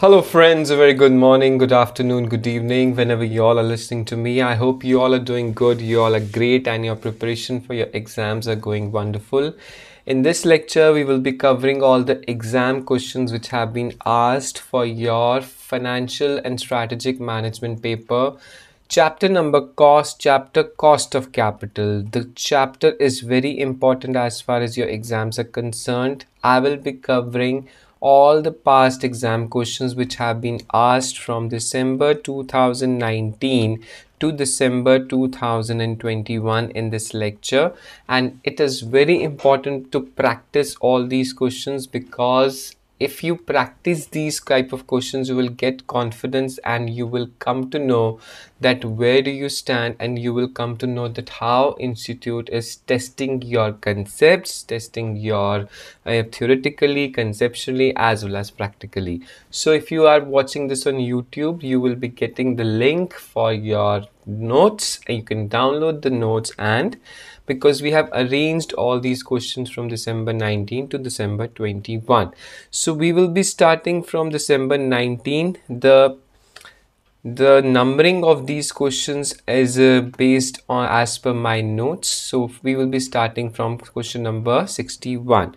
Hello, friends. A very good morning, good afternoon, good evening. Whenever you all are listening to me, I hope you all are doing good, you all are great, and your preparation for your exams are going wonderful. In this lecture, we will be covering all the exam questions which have been asked for your financial and strategic management paper. Chapter number cost, chapter cost of capital. The chapter is very important as far as your exams are concerned. I will be covering all the past exam questions which have been asked from December 2019 to December 2021 in this lecture and it is very important to practice all these questions because if you practice these type of questions you will get confidence and you will come to know that where do you stand and you will come to know that how institute is testing your concepts testing your uh, theoretically conceptually as well as practically so if you are watching this on youtube you will be getting the link for your notes and you can download the notes and because we have arranged all these questions from December 19 to December 21. So we will be starting from December 19. The the numbering of these questions is uh, based on as per my notes so we will be starting from question number 61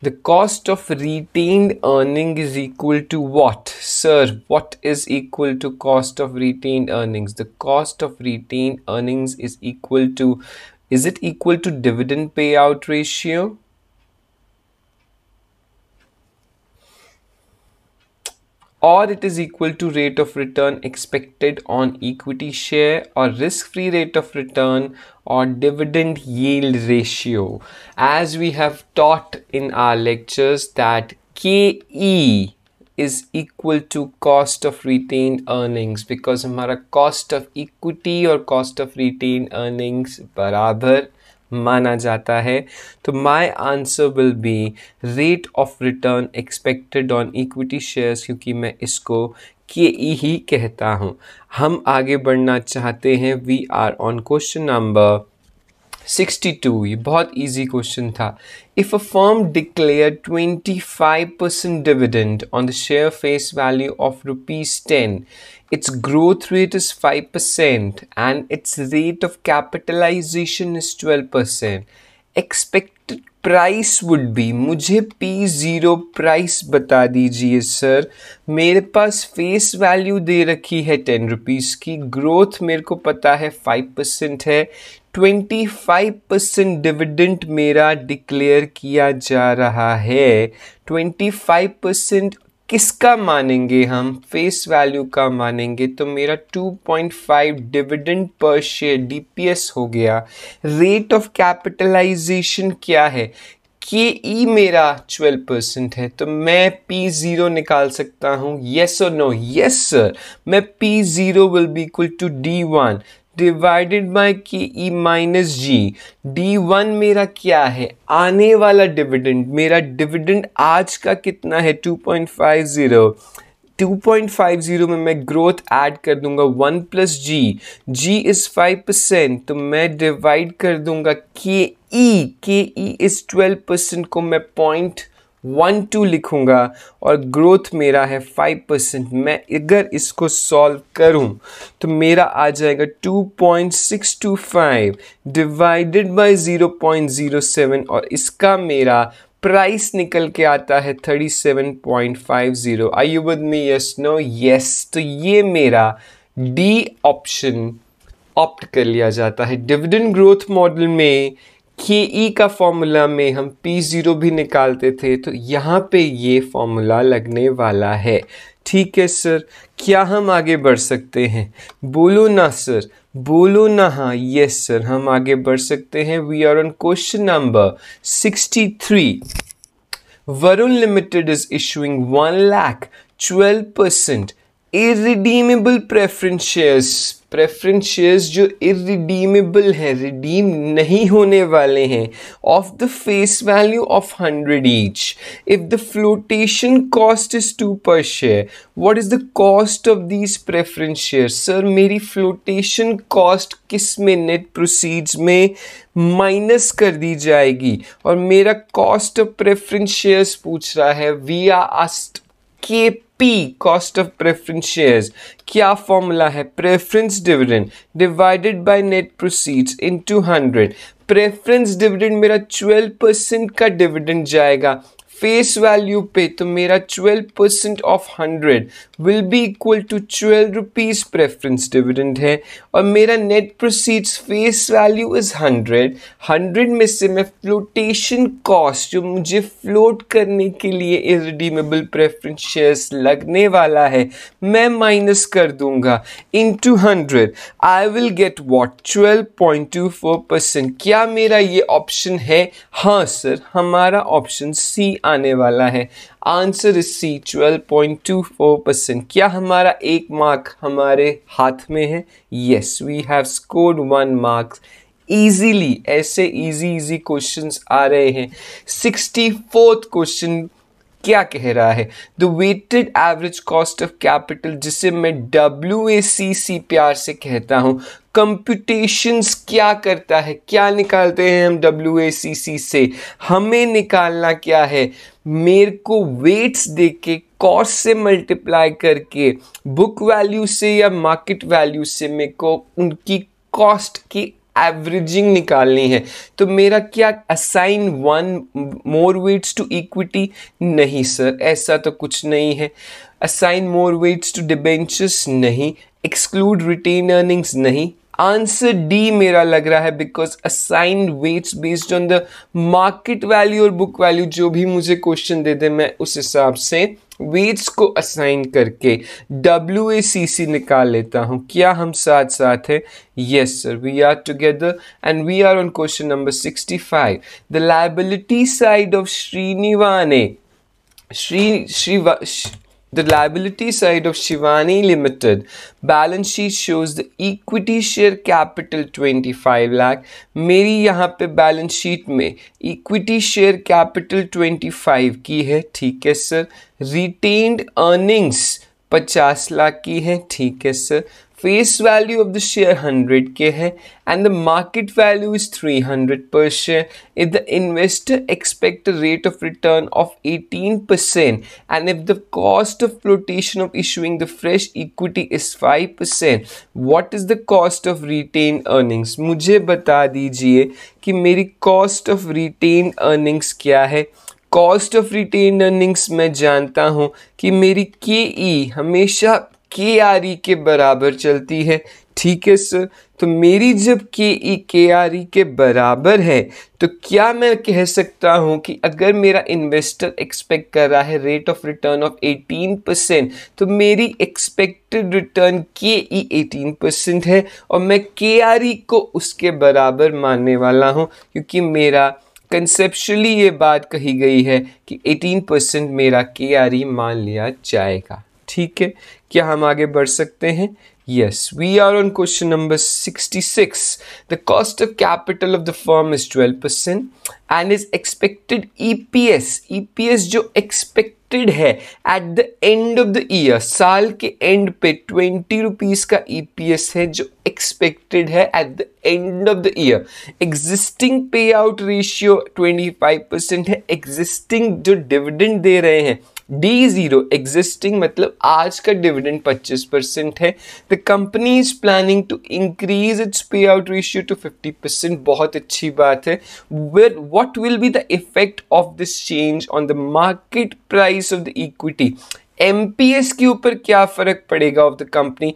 the cost of retained earning is equal to what sir what is equal to cost of retained earnings the cost of retained earnings is equal to is it equal to dividend payout ratio? or it is equal to rate of return expected on equity share or risk-free rate of return or dividend yield ratio. As we have taught in our lectures that KE is equal to cost of retained earnings because हमारा cost of equity और cost of retained earnings बराबर माना जाता है तो my answer will be rate of return expected on equity shares क्योंकि मैं इसको के ई ही कहता हूँ हम आगे बढ़ना चाहते हैं we are on question number 62 ये बहुत इजी क्वेश्चन था if a firm declare 25 percent dividend on the share face value of rupees ten its growth rate is 5% and its rate of capitalisation is 12% expected price would be मुझे P zero price बता दीजिए sir मेरे पास face value दे रखी है ten rupees की growth मेरे को पता है फाइव परसेंट है 25 परसेंट डिविडेंट मेरा डिक्लेयर किया जा रहा है 25 परसेंट किसका मानेंगे हम फेस वैल्यू का मानेंगे तो मेरा 2.5 डिविडेंड पर शेयर डीपीएस हो गया रेट ऑफ कैपिटलाइजेशन क्या है के ई e मेरा 12 परसेंट है तो मैं पी ज़ीरो निकाल सकता हूँ येस और नो येस सर मैं P zero will be equal to D one divided by K E minus G D one मेरा क्या है आने वाला डिविडेंड मेरा डिविडेंड आज का कितना है टू पॉइंट फाइव ज़ीरो 2.50 में मैं ग्रोथ ऐड कर दूंगा 1 plus G G is 5 percent तो मैं डिवाइड कर दूंगा के ई के ई इज़ 12 परसेंट को मैं पॉइंट वन टू लिखूँगा और ग्रोथ मेरा है फाइव परसेंट मैं अगर इसको सॉल्व करूँ तो मेरा आ जाएगा two point six two five divided by zero point zero seven और इसका मेरा प्राइस निकल के आता है thirty seven point five zero I you with me yes no yes तो ये मेरा डी ऑप्शन ऑप्ट कर लिया जाता है डिविडेंड ग्रोथ मॉडल में के ई e का फॉर्मूला में हम पी ज़ीरो भी निकालते थे तो यहाँ पे ये फॉर्मूला लगने वाला है ठीक है सर क्या हम आगे बढ़ सकते हैं बोलो ना सर बोलो ना हाँ यस सर हम आगे बढ़ सकते हैं we are on question number sixty three Varun limited is issuing one lakh twelve percent irredeemable preference shares preference shares जो इरिडीमेबल हैं रिडीम नहीं होने वाले हैं of the face value of hundred each if the flotation cost is two per share what is the cost of these preference share sir मेरी flotation cost किस में net proceeds में माइनस कर दी जाएगी और मेरा कॉस्ट ऑफ प्रेफरेंस शेयर्स पूछ रहा है we are asked K P cost of preference shares क्या फॉर्मूला है preference dividend divided by net proceeds to hundred preference dividend मेरा ट्वेल्व परसेंट का डिविडेंड जाएगा फेस वैल्यू पे तो मेरा twelve percent of hundred will be equal to twelve rupees preference dividend है और मेरा net proceeds face value is hundred hundred में से मैं फ्लोटेशन कॉस्ट जो मुझे फ्लोट करने के लिए इरडीमेबल प्रेफरेंस शेयर्स लगने वाला है मैं माइनस कर दूंगा into hundred I will get what twelve point two four percent क्या मेरा ये ऑप्शन है हाँ सर हमारा ऑप्शन सी आने वाला है answer is C four percent क्या हमारा एक मार्क हमारे हाथ में है yes we have scored one marks easily ऐसे इजी इजी क्वेश्चंस आ रहे हैं सिक्सटी फोर्थ क्वेश्चन क्या कह रहा है the weighted average cost of capital जिसे मैं W A C C P R से कहता हूँ कंप्यूटेशंस क्या करता है क्या निकालते हैं हम डब्ल्यू ए सी सी से हमें निकालना क्या है मेरे को वेट्स दे के कॉस्ट से मल्टीप्लाई करके बुक वैल्यू से या मार्केट वैल्यू से मेरे को उनकी कॉस्ट की एवरेजिंग निकालनी है तो मेरा क्या assign one more weights to equity नहीं सर ऐसा तो कुछ नहीं है assign more weights to debentures नहीं एक्सक्लूड रिटेन अर्निंग्स नहीं आंसर डी मेरा लग रहा है because assign weights based on the market value और बुक वैल्यू जो भी मुझे क्वेश्चन दे दे मैं उस हिसाब से वेट्स को असाइन करके डब्ल्यू ए सी सी निकाल लेता हूँ क्या हम साथ साथ हैं yes sir we are together and we are on question number sixty five the liability side of श्रीनिवा ने Shri Shri The liability side of Shivani Limited balance sheet shows the equity share capital 25 lakh. मेरी यहाँ पे balance sheet में equity share capital 25 की है ठीक है sir. Retained earnings 50 लाख की है ठीक है sir. Face value of the share hundred के है and the market value is three hundred per share if the investor expect rate of return of eighteen percent and if the cost of flotation of issuing the fresh equity is five percent what is the cost of retained earnings मुझे बता दीजिए कि मेरी cost of retained earnings क्या है cost of retained earnings मैं जानता हूँ कि मेरी के ई e हमेशा के आर ई के बराबर चलती है ठीक है सर तो मेरी जब के ई के आर ई के बराबर है तो क्या मैं कह सकता हूँ कि अगर मेरा इन्वेस्टर एक्सपेक्ट कर रहा है rate of return of 18 percent तो मेरी एक्सपेक्टेड रिटर्न के ई एटीन परसेंट है और मैं के आर ई को उसके बराबर मानने वाला हूँ क्योंकि मेरा कंसेप्शली ये बात कही गई है कि 18 परसेंट मेरा के आर ई मान लिया जाएगा ठीक है क्या हम आगे बढ़ सकते हैं Yes, we are on question number 66. The cost of capital of the firm is 12% and is expected EPS. EPS जो expected है at the end of the year, साल के end पे 20 रुपीस का EPS है जो expected है at the end of the year. Existing payout ratio 25% है. Existing जो dividend दे रहे हैं डी जीरो एग्जिस्टिंग मतलब आज का डिविडेंड 25 परसेंट है the company is planning to increase its pay out ratio to 50 percent बहुत अच्छी बात है with what will be the effect of this change on the market price of the equity एम के ऊपर क्या फ़र्क पड़ेगा of the company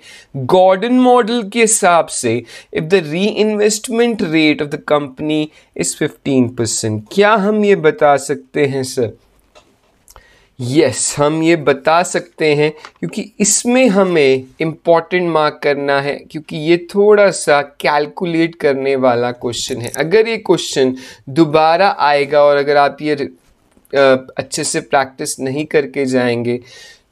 Gordon model के हिसाब से if the reinvestment rate of the company is 15 percent क्या हम ये बता सकते हैं सर यस हम ये बता सकते हैं क्योंकि इसमें हमें इम्पॉर्टेंट मार्क करना है क्योंकि ये थोड़ा सा कैलकुलेट करने वाला क्वेश्चन है अगर ये क्वेश्चन दोबारा आएगा और अगर आप ये अच्छे से प्रैक्टिस नहीं करके जाएंगे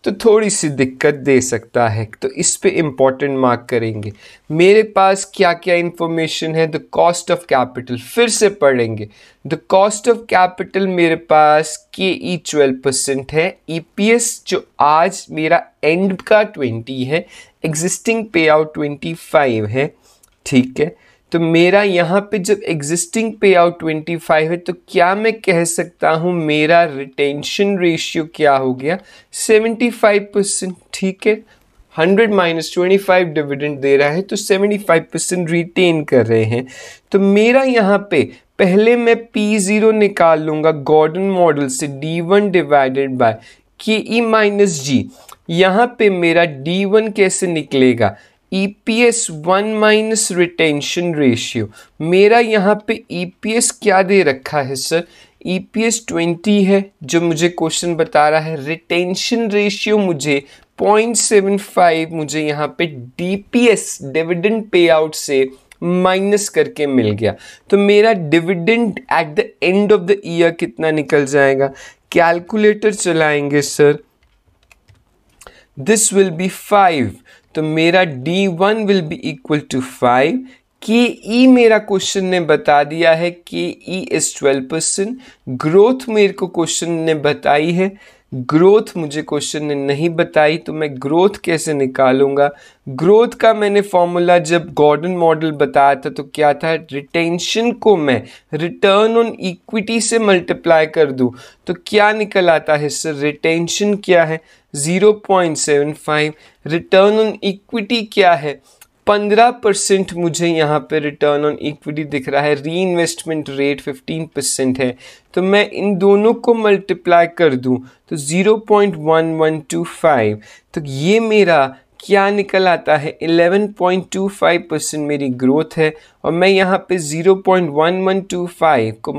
तो थोड़ी सी दिक्कत दे सकता है तो इस पे इम्पॉर्टेंट मार्क करेंगे मेरे पास क्या क्या इन्फॉर्मेशन है द कॉस्ट ऑफ कैपिटल फिर से पढ़ेंगे द कॉस्ट ऑफ कैपिटल मेरे पास के ई ट्वेल्व परसेंट है ई पी एस जो आज मेरा एंड का ट्वेंटी है एग्जिस्टिंग पे आउट ट्वेंटी फाइव है ठीक है तो मेरा यहाँ पे जब एग्जिस्टिंग पे आउट ट्वेंटी फाइव है तो क्या मैं कह सकता हूँ मेरा रिटेंशन रेशियो क्या हो गया सेवेंटी फाइव परसेंट ठीक है hundred minus twenty five dividend दे रहा है तो सेवेंटी फाइव परसेंट रिटेन कर रहे हैं तो मेरा यहाँ पे पहले मैं पी ज़ीरो निकाल लूँगा गॉर्डन मॉडल से D one divided by K E minus जी यहाँ पे मेरा डी वन कैसे निकलेगा E P S one minus retention ratio मेरा यहाँ पे ई पी एस क्या दे रखा है sir E P S twenty है जो मुझे क्वेश्चन बता रहा है रिटेंशन रेशियो मुझे पॉइंट सेवन फाइव मुझे यहाँ पे D P S dividend pay out से माइनस करके मिल गया तो मेरा dividend at the end of the year कितना निकल जाएगा कैलकुलेटर चलाएंगे sir this will be five तो मेरा D one will be equal to five K E मेरा क्वेश्चन ने बता दिया है K E is twelve percent growth मेरे को क्वेश्चन ने बताई है ग्रोथ मुझे क्वेश्चन ने नहीं बताई तो मैं ग्रोथ कैसे निकालूंगा ग्रोथ का मैंने फॉर्मूला जब गॉर्डन मॉडल बताया था तो क्या था रिटेंशन को मैं रिटर्न ऑन इक्विटी से मल्टीप्लाई कर दूँ तो क्या निकल आता है सर रिटेंशन क्या है 0.75 रिटर्न ऑन इक्विटी क्या है पंद्रह परसेंट मुझे यहाँ पे रिटर्न ऑन इक्विटी दिख रहा है री इन्वेस्टमेंट रेट फिफ्टीन परसेंट है तो मैं इन दोनों को मल्टीप्लाई कर दूँ तो zero point one one two five तो ये मेरा क्या निकल आता है eleven point two five percent मेरी ग्रोथ है और मैं यहाँ पे फाइव को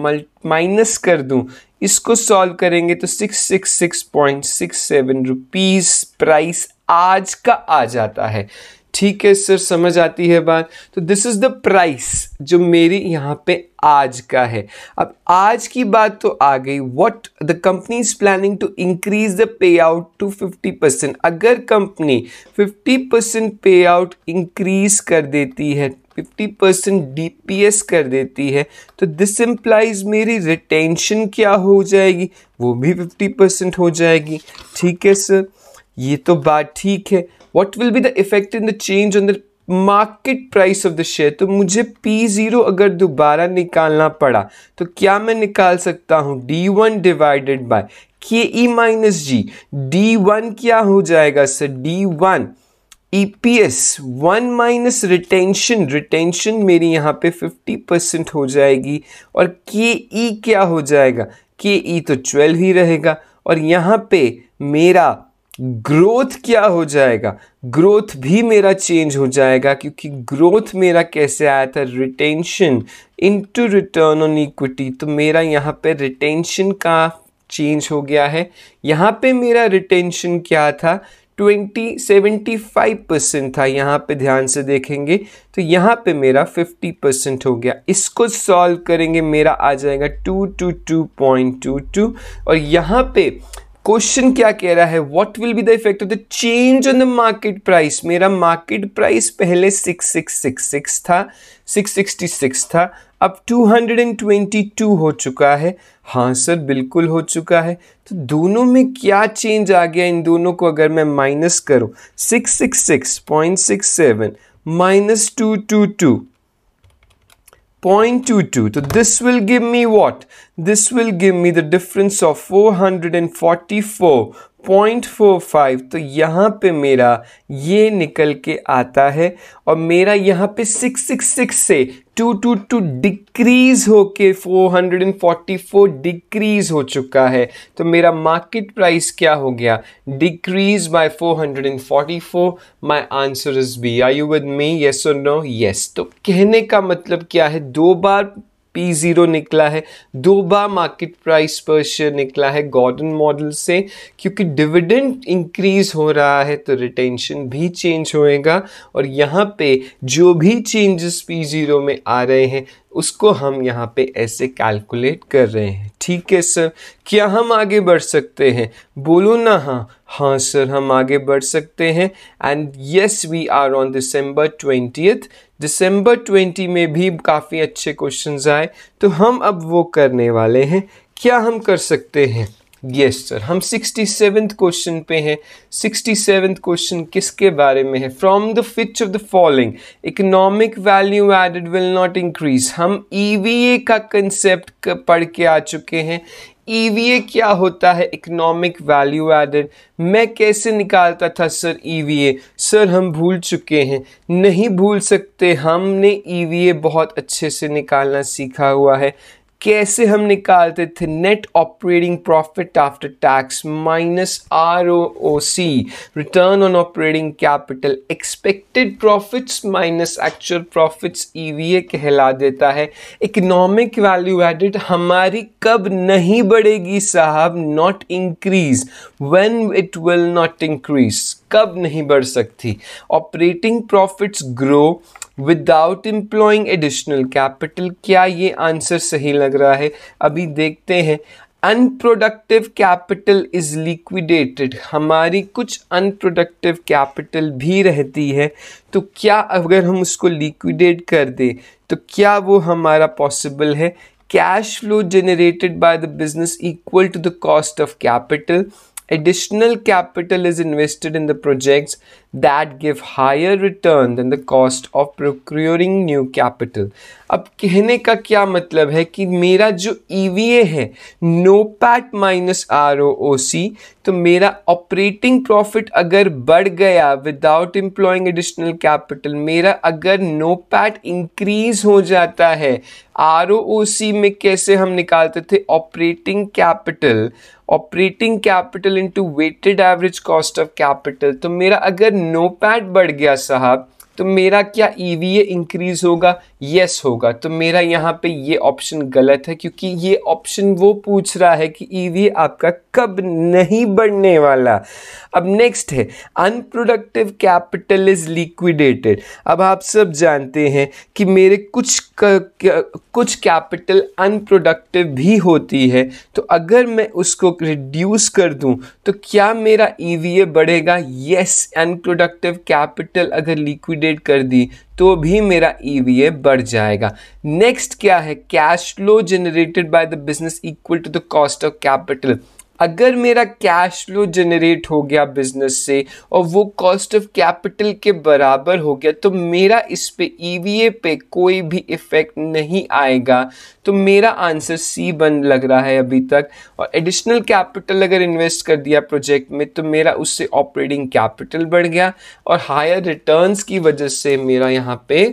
माइनस कर दूँ इसको सॉल्व करेंगे तो six six six six point seven rupees price आज का आ जाता है ठीक है सर समझ आती है बात तो दिस इज़ द प्राइस जो मेरी यहाँ पे आज का है अब आज की बात तो आ गई what the company is planning to increase the pay out to fifty percent अगर company fifty percent pay out increase कर देती है फिफ्टी परसेंट डी कर देती है तो दिस इम्प्लाइज मेरी रिटेंशन क्या हो जाएगी वो भी फिफ्टी परसेंट हो जाएगी ठीक है सर ये तो बात ठीक है what will be the effect in the change on the market price of the share तो मुझे पी ज़ीरो अगर दोबारा निकालना पड़ा तो क्या मैं निकाल सकता हूँ D one divided by K E minus G D one क्या हो जाएगा sir D one E P S one minus retention retention मेरी यहाँ पे फिफ्टी परसेंट हो जाएगी और के ई e क्या हो जाएगा के ई e तो ट्वेल्व ही रहेगा और यहाँ पे मेरा ग्रोथ क्या हो जाएगा ग्रोथ भी मेरा चेंज हो जाएगा क्योंकि ग्रोथ मेरा कैसे आया था retention into return on equity तो मेरा यहाँ पे रिटेंशन का चेंज हो गया है यहाँ पे मेरा रिटेंशन क्या था ट्वेंटी सेवेंटी फाइव परसेंट था यहाँ पे ध्यान से देखेंगे तो यहाँ पे मेरा फिफ्टी परसेंट हो गया इसको सॉल्व करेंगे मेरा आ जाएगा two two two point two two और यहाँ पे क्वेश्चन क्या कह रहा है what will be the effect of the change on the market price मेरा मार्केट प्राइस पहले 6666 था 666 था अब 222 हो चुका है हाँ सर बिल्कुल हो चुका है तो दोनों में क्या चेंज आ गया इन दोनों को अगर मैं माइनस करूँ 666.67 minus two 0.22 so this will give me what this will give me the difference of 444 point four five तो यहाँ पे मेरा ये निकल के आता है और मेरा यहाँ पे सिक्स सिक्स सिक्स से टू टू टू डिक्रीज होके फोर डिक्रीज हो चुका है तो मेरा मार्केट प्राइस क्या हो गया decrease by four my answer is B are you with me yes और नो यस तो कहने का मतलब क्या है दो बार पी ज़ीरो निकला है दो बार मार्केट प्राइस पर शेयर निकला है गॉर्डन मॉडल से क्योंकि डिविडेंड इंक्रीज हो रहा है तो रिटेंशन भी चेंज होएगा और यहाँ पे जो भी चेंजेस पी ज़ीरो में आ रहे हैं उसको हम यहाँ पे ऐसे कैलकुलेट कर रहे हैं ठीक है सर क्या हम आगे बढ़ सकते हैं बोलो ना हाँ हाँ सर हम आगे बढ़ सकते हैं and yes we are on December twentieth December twenty में भी काफ़ी अच्छे क्वेश्चन आए तो हम अब वो करने वाले हैं क्या हम कर सकते हैं यस yes, सर हम सिक्सटी सेवेंथ क्वेश्चन पे हैं सिक्सटी सेवेंथ क्वेश्चन किसके बारे में है from the which of the following economic value added will not increase हम ई e का कंसेप्ट पढ़ के आ चुके हैं ई e क्या होता है इकोनॉमिक वैल्यू एडेड मैं कैसे निकालता था सर ई सर हम भूल चुके हैं नहीं भूल सकते हमने ई e बहुत अच्छे से निकालना सीखा हुआ है कैसे हम निकालते थे net operating profit after tax minus R O O C return on operating capital expected profits minus actual profits EVA कहला देता है इकोनॉमिक वैल्यू एडेड हमारी कब नहीं बढ़ेगी साहब not increase when it will not increase कब नहीं बढ़ सकती operating profits grow without employing additional capital क्या ये आंसर सही लग रहा है अभी देखते हैं अनप्रोडक्टिव कैपिटल इज़ लिक्विडेटेड हमारी कुछ अनप्रोडक्टिव कैपिटल भी रहती है तो क्या अगर हम उसको लिक्विडेट कर दें तो क्या वो हमारा पॉसिबल है cash flow generated by the business equal to the cost of capital additional capital is invested in the projects that give higher return than the cost of procuring new capital अब कहने का क्या मतलब है कि मेरा जो ई e है NOPAT minus R O O C तो मेरा ऑपरेटिंग प्रॉफिट अगर बढ़ गया विदाउट एम्प्लॉइंग एडिशनल कैपिटल मेरा अगर नो पैट इंक्रीज हो जाता है आर ओ ओ सी में कैसे हम निकालते थे operating capital operating capital into weighted average cost of capital तो मेरा अगर नोपैड बढ़ गया साहब तो मेरा क्या ई e इंक्रीज होगा यस होगा तो मेरा यहाँ पे ये ऑप्शन गलत है क्योंकि ये ऑप्शन वो पूछ रहा है कि ई e वी आपका कब नहीं बढ़ने वाला अब नेक्स्ट है अनप्रोडक्टिव कैपिटल इज लिक्विडेटेड अब आप सब जानते हैं कि मेरे कुछ क, कुछ कैपिटल अनप्रोडक्टिव भी होती है तो अगर मैं उसको रिड्यूस कर दूं तो क्या मेरा ई e बढ़ेगा यस अनप्रोडक्टिव कैपिटल अगर लिक्विडेट कर दी तो भी मेरा ई e बढ़ जाएगा नेक्स्ट क्या है cash flow generated by the business equal to the cost of capital अगर मेरा कैश फ्लो जनरेट हो गया बिजनेस से और वो कॉस्ट ऑफ कैपिटल के बराबर हो गया तो मेरा इस पे ई e पे कोई भी इफ़ेक्ट नहीं आएगा तो मेरा आंसर सी बन लग रहा है अभी तक और एडिशनल कैपिटल अगर इन्वेस्ट कर दिया प्रोजेक्ट में तो मेरा उससे ऑपरेटिंग कैपिटल बढ़ गया और हायर रिटर्न्स की वजह से मेरा यहाँ पे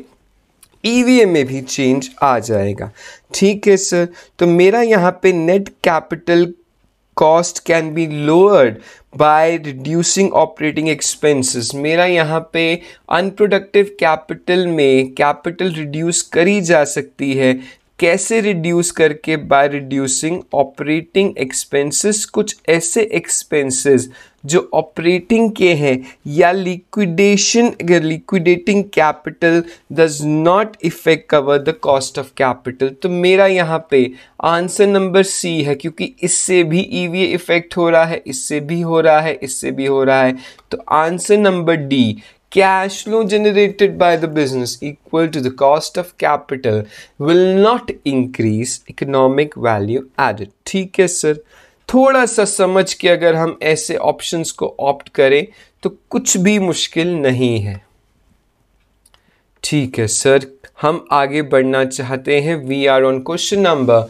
ई e में भी चेंज आ जाएगा ठीक है सर तो मेरा यहाँ पे net capital cost can be lowered by reducing operating expenses मेरा यहाँ पे अनप्रोडक्टिव कैपिटल में कैपिटल रिड्यूस करी जा सकती है कैसे रिड्यूस करके बाय रिड्यूसिंग ऑपरेटिंग एक्सपेंसेस कुछ ऐसे एक्सपेंसेस जो ऑपरेटिंग के हैं या liquidation liquidating capital does not effect cover the cost of capital तो मेरा यहाँ पे आंसर नंबर सी है क्योंकि इससे भी ईवीए e इफेक्ट हो रहा है इससे भी हो रहा है इससे भी हो रहा है तो answer number D cash flow generated by the business equal to the cost of capital will not increase economic value add ठीक है सर थोड़ा सा समझ के अगर हम ऐसे ऑप्शंस को ऑप्ट करें तो कुछ भी मुश्किल नहीं है ठीक है सर हम आगे बढ़ना चाहते हैं we are on question number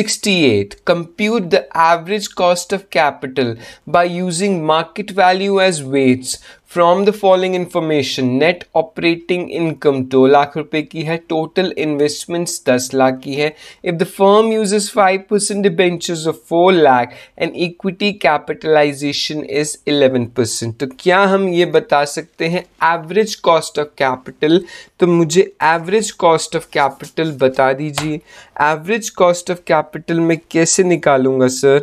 68 compute the average cost of capital by using market value as weights from the following information net operating income दो लाख रुपए की है टोटल इन्वेस्टमेंट्स दस लाख की है if the firm uses five percent debentures of four lakh and equity capitalisation is eleven percent तो क्या हम ये बता सकते हैं एवरेज कॉस्ट ऑफ कैपिटल तो मुझे एवरेज कॉस्ट ऑफ कैपिटल बता दीजिए एवरेज कॉस्ट ऑफ कैपिटल मैं कैसे निकालूंगा सर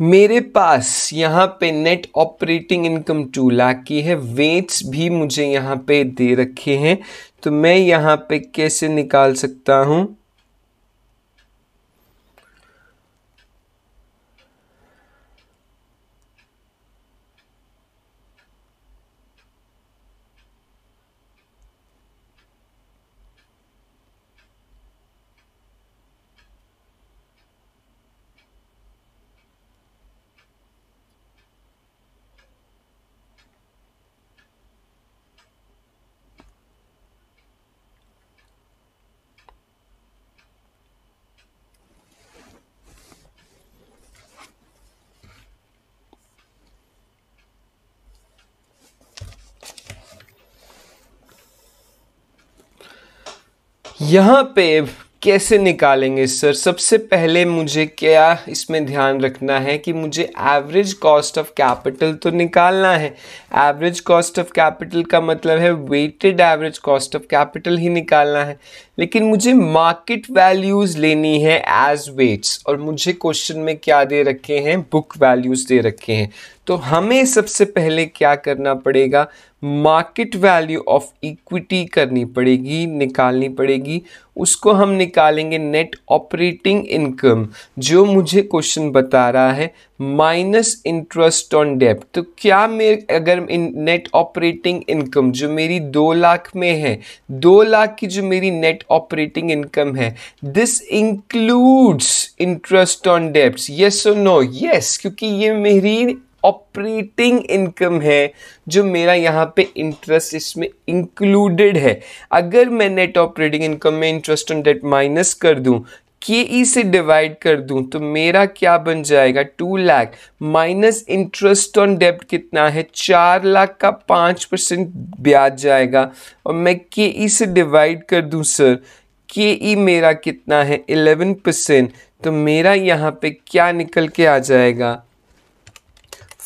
मेरे पास यहाँ पे net operating income two lakh की है वेट्स भी मुझे यहाँ पे दे रखे हैं तो मैं यहाँ पे कैसे निकाल सकता हूँ यहाँ पे कैसे निकालेंगे सर सबसे पहले मुझे क्या इसमें ध्यान रखना है कि मुझे एवरेज कॉस्ट ऑफ कैपिटल तो निकालना है एवरेज कॉस्ट ऑफ कैपिटल का मतलब है weighted average cost of capital ही निकालना है लेकिन मुझे मार्केट वैल्यूज़ लेनी है एज वेट्स और मुझे क्वेश्चन में क्या दे रखे हैं बुक वैल्यूज़ दे रखे हैं तो हमें सबसे पहले क्या करना पड़ेगा मार्केट वैल्यू ऑफ इक्विटी करनी पड़ेगी निकालनी पड़ेगी उसको हम निकालेंगे नेट ऑपरेटिंग इनकम जो मुझे क्वेश्चन बता रहा है माइनस इंटरेस्ट ऑन डेप्ट तो क्या मेरे अगर नेट ऑपरेटिंग इनकम जो मेरी दो लाख में है दो लाख की जो मेरी नेट ऑपरेटिंग इनकम है दिस इंक्लूड्स इंटरेस्ट ऑन डेप्ट येस और नो येस क्योंकि ये मेरी ऑपरेटिंग इनकम है जो मेरा यहाँ पे इंटरेस्ट इसमें इंक्लूडेड है अगर मैं नेट ऑपरेटिंग इनकम में इंटरेस्ट ऑन डेट माइनस कर दूँ के ई e से डिवाइड कर दूं तो मेरा क्या बन जाएगा two lakh minus interest on डेब्ट कितना है चार लाख का पाँच परसेंट ब्याज जाएगा और मैं के ई e से डिवाइड कर दूं सर के ई मेरा कितना है एलेवन परसेंट तो मेरा यहाँ पे क्या निकल के आ जाएगा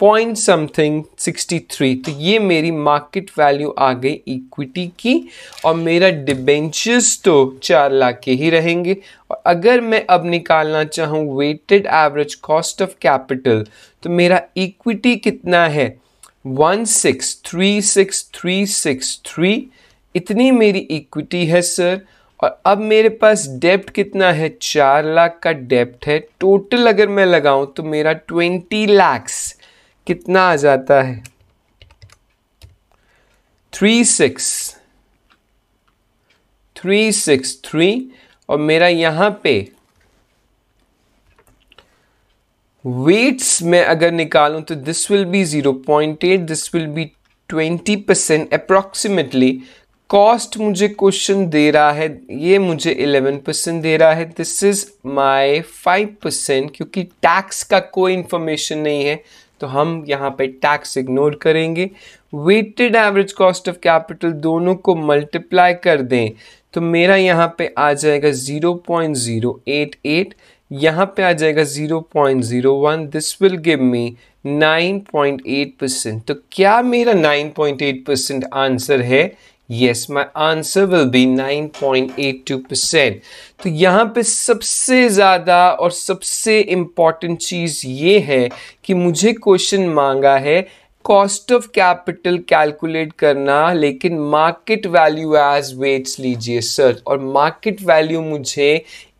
पॉइंट समथिंग 63 तो ये मेरी मार्केट वैल्यू आ गई इक्विटी की और मेरा डिबेंचर्स तो चार लाख के ही रहेंगे और अगर मैं अब निकालना चाहूँ weighted average cost of capital तो मेरा इक्विटी कितना है one six three six three six three इतनी मेरी इक्विटी है सर और अब मेरे पास डेप्ट कितना है चार लाख का डेप्ट है टोटल अगर मैं लगाऊं तो मेरा ट्वेंटी लैक्स कितना आ जाता है three six three six three और मेरा यहां पे वेट्स में अगर निकालूं तो this will be zero point eight this will be twenty percent approximately cost मुझे क्वेश्चन दे रहा है ये मुझे इलेवन परसेंट दे रहा है this is my five percent क्योंकि टैक्स का कोई इंफॉर्मेशन नहीं है तो हम यहाँ पे टैक्स इग्नोर करेंगे weighted average cost of capital दोनों को मल्टीप्लाई कर दें तो मेरा यहाँ पे आ जाएगा zero point zero eight eight यहाँ पर आ जाएगा zero point zero one this will give me nine point eight percent तो क्या मेरा nine point eight percent answer है yes my answer will be 9.82 percent तो यहाँ पे सबसे ज़्यादा और सबसे इम्पॉर्टेंट चीज़ ये है कि मुझे क्वेश्चन मांगा है कॉस्ट ऑफ कैपिटल कैलकुलेट करना लेकिन मार्केट वैल्यू एज वेट्स लीजिए सर और मार्केट वैल्यू मुझे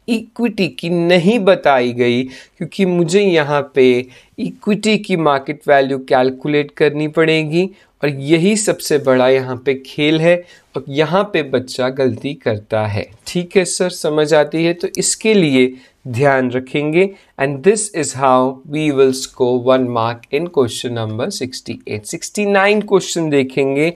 इक्विटी की नहीं बताई गई क्योंकि मुझे यहाँ पे इक्विटी की मार्केट वैल्यू कैलकुलेट करनी पड़ेगी और यही सबसे बड़ा यहाँ पे खेल है और यहाँ पे बच्चा गलती करता है ठीक है सर समझ आती है तो इसके लिए ध्यान रखेंगे and this is how we will score one mark in question number 68 69 question देखेंगे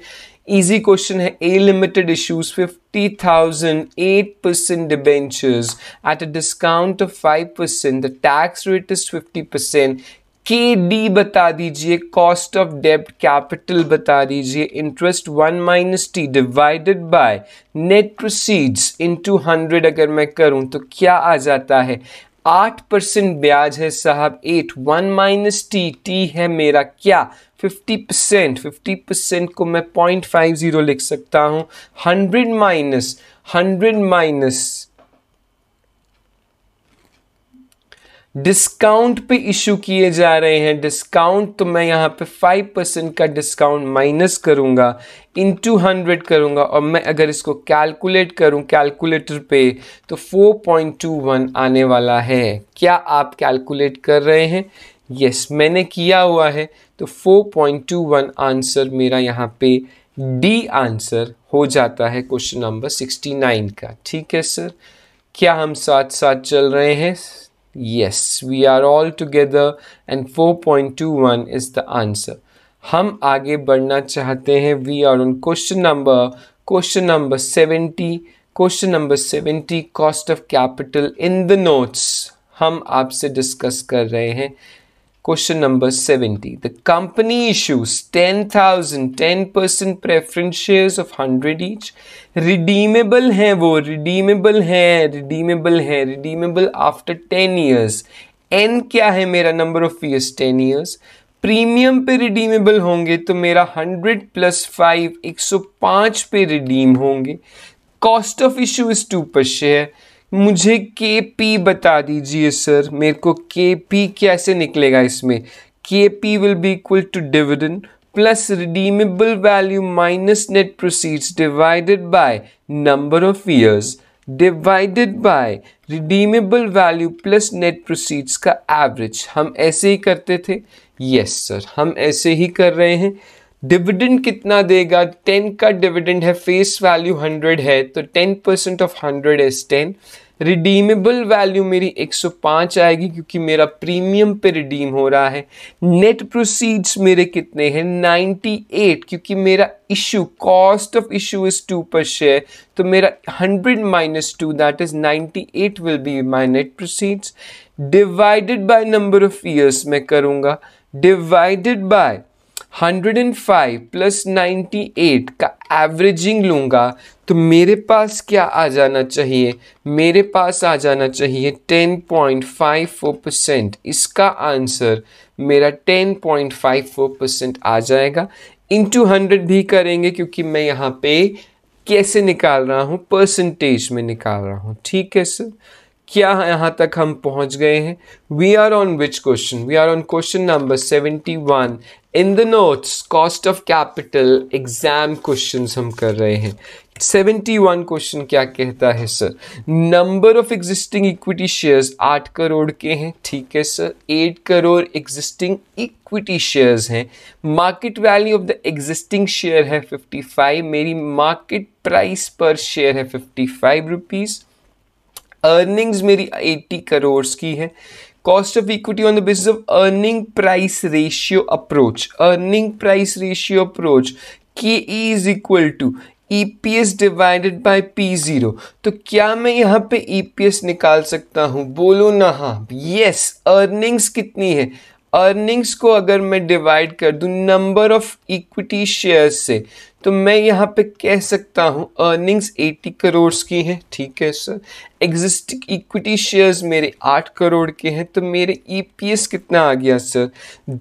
इजी क्वेश्चन है A limited issues 50,000 eight percent debentures at a discount of five percent the tax rate is 50 percent K D बता दीजिए cost of डेब्ट capital बता दीजिए interest one minus T divided by net proceeds into hundred अगर मैं करूं तो क्या आ जाता है आठ परसेंट ब्याज है साहब eight one minus T T है मेरा क्या फिफ्टी परसेंट फिफ्टी परसेंट को मैं पॉइंट फाइव ज़ीरो लिख सकता हूँ hundred minus hundred minus discount पे इशू किए जा रहे हैं डिस्काउंट तो मैं यहाँ पे फाइव परसेंट का डिस्काउंट माइनस करूँगा इन टू हंड्रेड करूँगा और मैं अगर इसको कैलकुलेट करूँ कैलकुलेटर पे तो फोर पॉइंट टू वन आने वाला है क्या आप कैलकुलेट कर रहे हैं यस yes, मैंने किया हुआ है तो four point two one answer मेरा यहाँ पे डी आंसर हो जाता है क्वेश्चन नंबर सिक्सटी नाइन का ठीक है सर क्या हम साथ साथ चल रहे हैं we are all we and four point two one is the answer हम आगे बढ़ना चाहते हैं we are on question number question number seventy question number seventy cost of capital in the notes हम आपसे डिस्कस कर रहे हैं Question number 70. The company issues 10,000 10% preference shares of 100 each. Redeemable है वो redeemable है redeemable है redeemable after 10 years. N क्या है मेरा number of years 10 years. Premium पे रिडीमेबल होंगे तो मेरा 100 प्लस 5 105 पे रिडीम होंगे cost of issue is two per share मुझे के पी बता दीजिए सर मेरे को के पी कैसे निकलेगा इसमें K P will be equal to dividend plus redeemable value minus net proceeds divided by number of years divided by redeemable value plus net proceeds का एवरेज हम ऐसे ही करते थे यस yes, सर हम ऐसे ही कर रहे हैं डिविडेंड कितना देगा टेन का डिविडेंड है फेस वैल्यू हंड्रेड है तो ten percent of hundred is ten redeemable value मेरी 105 आएगी क्योंकि मेरा प्रीमियम पे रिडीम हो रहा है नेट प्रोसीड्स मेरे कितने हैं 98 क्योंकि मेरा issue cost of issue is two per share तो मेरा 100 minus two that is 98 will be my net proceeds divided by number of years मैं करूँगा डिवाइडेड बाय 105 प्लस 98 का एवरेजिंग लूँगा तो मेरे पास क्या आ जाना चाहिए मेरे पास आ जाना चाहिए 10.54 परसेंट इसका आंसर मेरा 10.54 परसेंट आ जाएगा टू हंड्रेड भी करेंगे क्योंकि मैं यहाँ पे कैसे निकाल रहा हूँ परसेंटेज में निकाल रहा हूँ ठीक है सर क्या यहाँ तक हम पहुँच गए हैं we are on which question we are on question number seventy one in the notes cost of capital exam question हम कर रहे हैं 71 क्वेश्चन क्या कहता है sir number of existing equity shares 8 crore के हैं ठीक है sir 8 crore existing equity shares हैं market value of the existing share है 55 मेरी मार्केट प्राइस पर शेयर है 55 फाइव रुपीज़ अर्निंग्स मेरी 80 करोड़ की है cost of equity on the basis of earning price ratio approach earning price ratio approach ke is equal to EPS divided by P zero तो क्या मैं यहाँ पे EPS निकाल सकता हूँ बोलो ना हाँ यस अर्निंग्स कितनी है अर्निंग्स को अगर मैं डिवाइड कर दूं नंबर ऑफ इक्विटी शेयर्स से तो मैं यहाँ पे कह सकता हूँ अर्निंग्स 80 करोड़ की हैं ठीक है सर एग्जिस्टिंग इक्विटी शेयर्स मेरे 8 करोड़ के हैं तो मेरे ईपीएस e कितना आ गया सर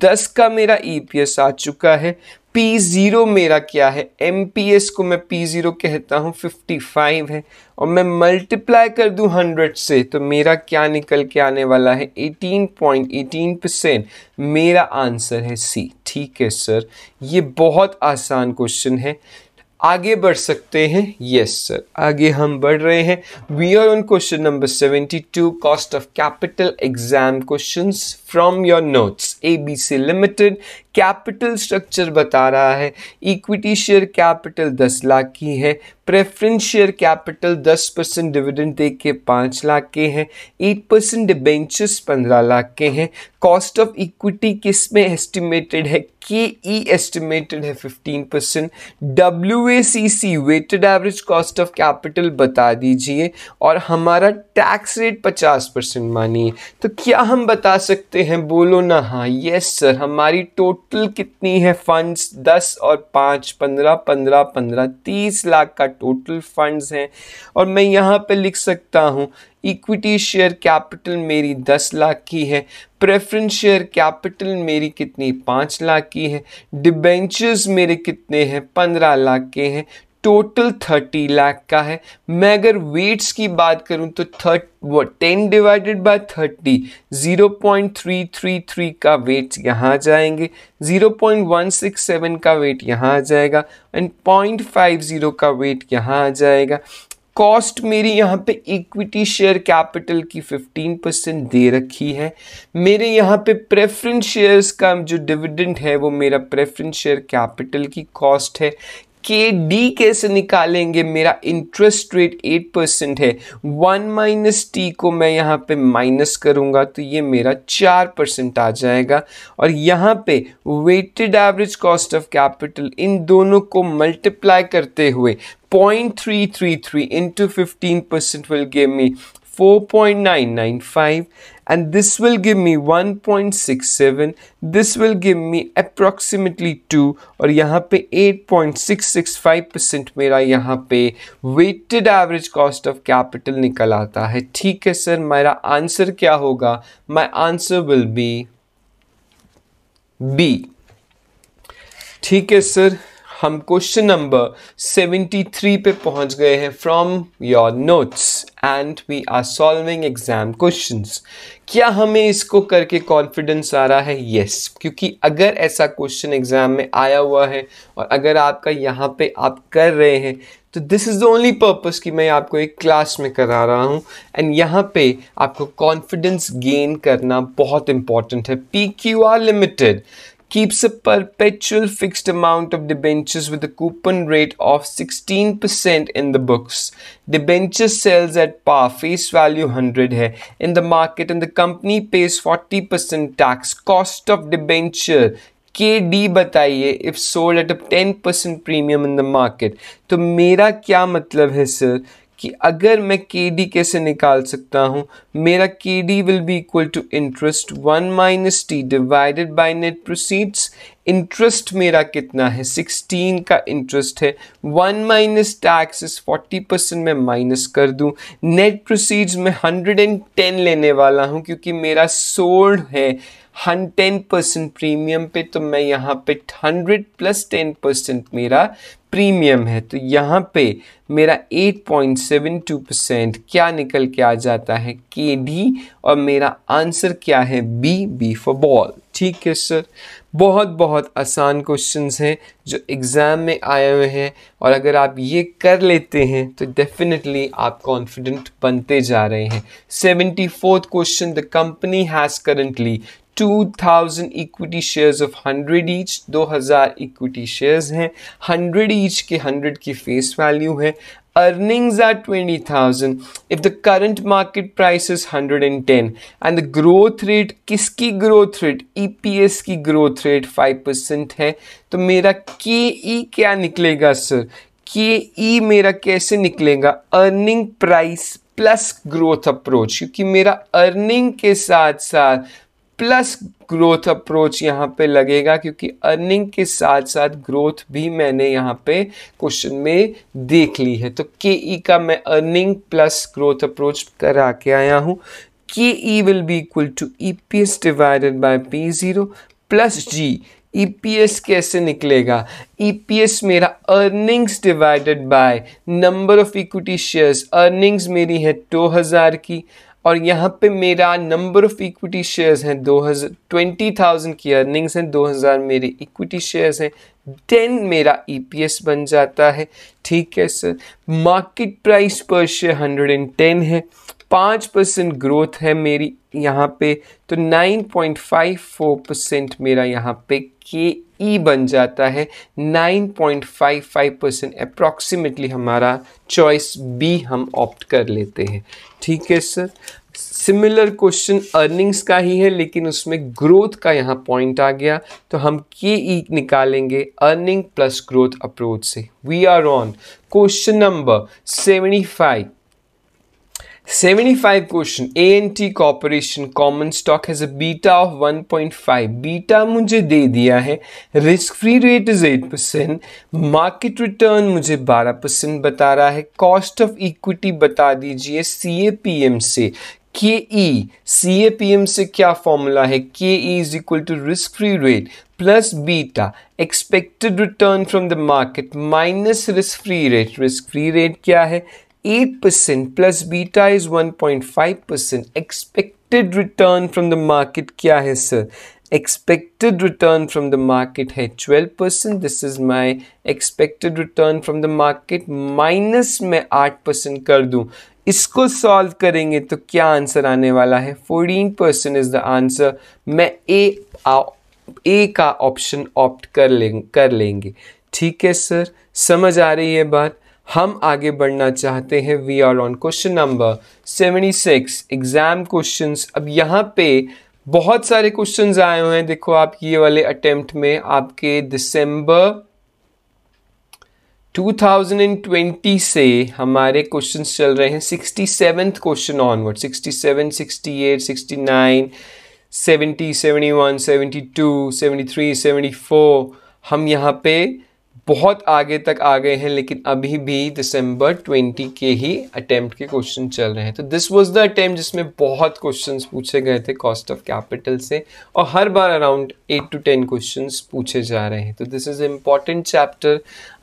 10 का मेरा ईपीएस e आ चुका है पी ज़ीरो मेरा क्या है एम पी एस को मैं पी ज़ीरो कहता हूँ फिफ्टी फाइव है और मैं मल्टीप्लाई कर दूँ हंड्रेड से तो मेरा क्या निकल के आने वाला है एटीन पॉइंट एटीन परसेंट मेरा आंसर है सी ठीक है सर ये बहुत आसान क्वेश्चन है आगे बढ़ सकते हैं यस सर आगे हम बढ़ रहे हैं we are on question number seventy two cost of capital exam questions from your notes ABC limited capital structure बता रहा है इक्विटी शेयर कैपिटल दस लाख की है प्रेफरेंस शेयर कैपिटल दस परसेंट डिविडेंड दे के पाँच लाख के हैं एट परसेंट डिबेंचर्स पंद्रह लाख के हैं कॉस्ट ऑफ इक्विटी किस में एस्टिमेटेड है के ई एस्टिमेटेड है fifteen percent W A C C weighted average cost of capital बता दीजिए और हमारा टैक्स रेट पचास परसेंट मानिए तो क्या हम बता सकते हैं बोलो ना हाँ यस सर हमारी टोटल टोटल कितनी है फंड्स दस और पाँच पंद्रह पंद्रह पंद्रह तीस लाख का टोटल फंड्स हैं और मैं यहाँ पे लिख सकता हूँ इक्विटी शेयर कैपिटल मेरी दस लाख की है प्रेफरेंस शेयर कैपिटल मेरी कितनी पाँच लाख की है डिबेंचर्स मेरे कितने हैं पंद्रह लाख के हैं टोटल थर्टी लाख का है मैं अगर वेट्स की बात करूं तो थर्ट वो ten divided by thirty zero point three three three का वेट्स यहाँ जाएंगे zero point one six seven का वेट यहाँ आ जाएगा एंड पॉइंट फाइव ज़ीरो का वेट यहाँ आ जाएगा कॉस्ट मेरी यहाँ पे इक्विटी शेयर कैपिटल की 15 परसेंट दे रखी है मेरे यहाँ पे प्रेफरेंस शेयर्स का जो डिविडेंड है वो मेरा प्रेफरेंस शेयर कैपिटल की कॉस्ट है के डी कैसे निकालेंगे मेरा इंटरेस्ट रेट एट परसेंट है वन माइनस टी को मैं यहाँ पे माइनस करूँगा तो ये मेरा चार परसेंट आ जाएगा और यहाँ पे weighted average cost of capital इन दोनों को मल्टीप्लाई करते हुए 0.333 into 15% will give me 4.995 and this will give me 1.67 this will give me approximately 2 और यहाँ पे 8.665 परसेंट मेरा यहाँ पे weighted average cost of capital निकल आता है ठीक है सर मेरा आंसर क्या होगा my answer will be B ठीक है सर हम क्वेश्चन नंबर 73 पे पहुंच गए हैं from your notes and we are solving exam questions क्या हमें इसको करके कॉन्फिडेंस आ रहा है यस yes, क्योंकि अगर ऐसा क्वेश्चन एग्जाम में आया हुआ है और अगर आपका यहाँ पे आप कर रहे हैं तो this is the only purpose कि मैं आपको एक क्लास में करा रहा हूँ एंड यहाँ पे आपको कॉन्फिडेंस गेन करना बहुत इंपॉर्टेंट है P Q R limited keeps a perpetual fixed amount of debentures with a coupon rate of 16% in the books. Debenture sells at par, face value 100 hai, in the market and the company pays 40% tax. Cost of debenture KD bataye if sold at a 10% premium in the market. So, market तो मेरा क्या मतलब कि अगर मैं के D कैसे निकाल सकता हूँ मेरा K D will be equal to interest one minus T divided by net proceeds interest मेरा कितना है सिक्सटीन का इंटरेस्ट है one minus tax is forty percent मैं माइनस कर दूँ नेट प्रोसीड्स मैं हंड्रेड एंड टेन लेने वाला हूँ क्योंकि मेरा सोल्ड है टेन परसेंट प्रीमियम पे तो मैं यहाँ पे हंड्रेड प्लस टेन परसेंट मेरा प्रीमियम है तो यहाँ पे मेरा eight point seven two percent क्या निकल के आ जाता है के डी और मेरा आंसर क्या है बी बी फॉर बॉल ठीक है सर बहुत बहुत आसान क्वेश्चंस हैं जो एग्ज़ाम में आए हुए हैं और अगर आप ये कर लेते हैं तो डेफिनेटली आप कॉन्फिडेंट बनते जा रहे हैं seventy fourth question the company has currently 2000 equity shares of 100 each 2000 equity shares हैं 100 ईच के 100 की फेस वैल्यू है earnings are 20000 if the current market price is 110 and the growth rate किसकी growth rate EPS की growth rate 5% है तो मेरा KE क्या निकलेगा सर KE मेरा कैसे निकलेगा earning price plus growth approach क्योंकि मेरा अर्निंग के साथ साथ प्लस ग्रोथ अप्रोच यहाँ पे लगेगा क्योंकि अर्निंग के साथ साथ ग्रोथ भी मैंने यहाँ पे क्वेश्चन में देख ली है तो के ई e का मैं अर्निंग प्लस ग्रोथ अप्रोच करा के आया हूँ K E will be equal to E P S divided by P zero plus G E P S कैसे निकलेगा ई पी एस मेरा earnings divided by number of equity shares earnings मेरी है दो हज़ार की और यहाँ पे मेरा नंबर ऑफ़ इक्विटी शेयर्स हैं दो हज़ार ट्वेंटी थाउजेंड की अर्निंग्स हैं दो हज़ार मेरे इक्विटी शेयर्स हैं देन मेरा ईपीएस e बन जाता है ठीक है sir market price per share hundred and ten है पाँच परसेंट ग्रोथ है मेरी यहाँ पे तो nine point five four percent मेरा यहाँ पे के ई e बन जाता है nine point five five percent approximately हमारा चॉइस बी हम ऑप्ट कर लेते हैं ठीक है सर सिमिलर क्वेश्चन अर्निंग्स का ही है लेकिन उसमें ग्रोथ का यहाँ पॉइंट आ गया तो हम के ई e निकालेंगे अर्निंग प्लस ग्रोथ अप्रोच से we are on question number five 75 question A N T corporation common stock has beta of 1.5 beta मुझे दे दिया है risk free rate is 8 percent market return मुझे 12 percent बता रहा है कॉस्ट ऑफ इक्विटी बता दीजिए सी ए पी एम से के ई सी ए पी एम से क्या फॉर्मूला है K E is equal to risk free rate plus beta expected return from the market minus risk free rate risk free rate क्या है 8% plus beta is 1.5% expected return from the market kya hai sir expected return from the market hai 12% this is my expected return from the market minus मैं 8% kar दूं इसको solve करेंगे तो क्या answer आने वाला है 14% परसेंट इज़ द आंसर मैं ए ए का ऑप्शन ऑप्ट कर लें कर लेंगे ठीक है सर समझ आ रही है बात हम आगे बढ़ना चाहते हैं we are on question number 76 exam questions अब यहाँ पे बहुत सारे क्वेश्चंस आए हुए हैं देखो आप ये वाले अटेम्प्ट में आपके दिसंबर 2020 से हमारे क्वेश्चंस चल रहे हैं sixty seventh question onward sixty seven sixty eight sixty nine seventy seventy one seventy two seventy three seventy four हम यहाँ पे बहुत आगे तक आ गए हैं लेकिन अभी भी दिसंबर 20 के ही अटेम्प्ट के क्वेश्चन चल रहे हैं तो दिस वाज द अटेम्प्ट जिसमें बहुत क्वेश्चंस पूछे गए थे कॉस्ट ऑफ कैपिटल से और हर बार अराउंड 8 टू 10 क्वेश्चंस पूछे जा रहे हैं तो दिस इज़ इम्पॉर्टेंट चैप्टर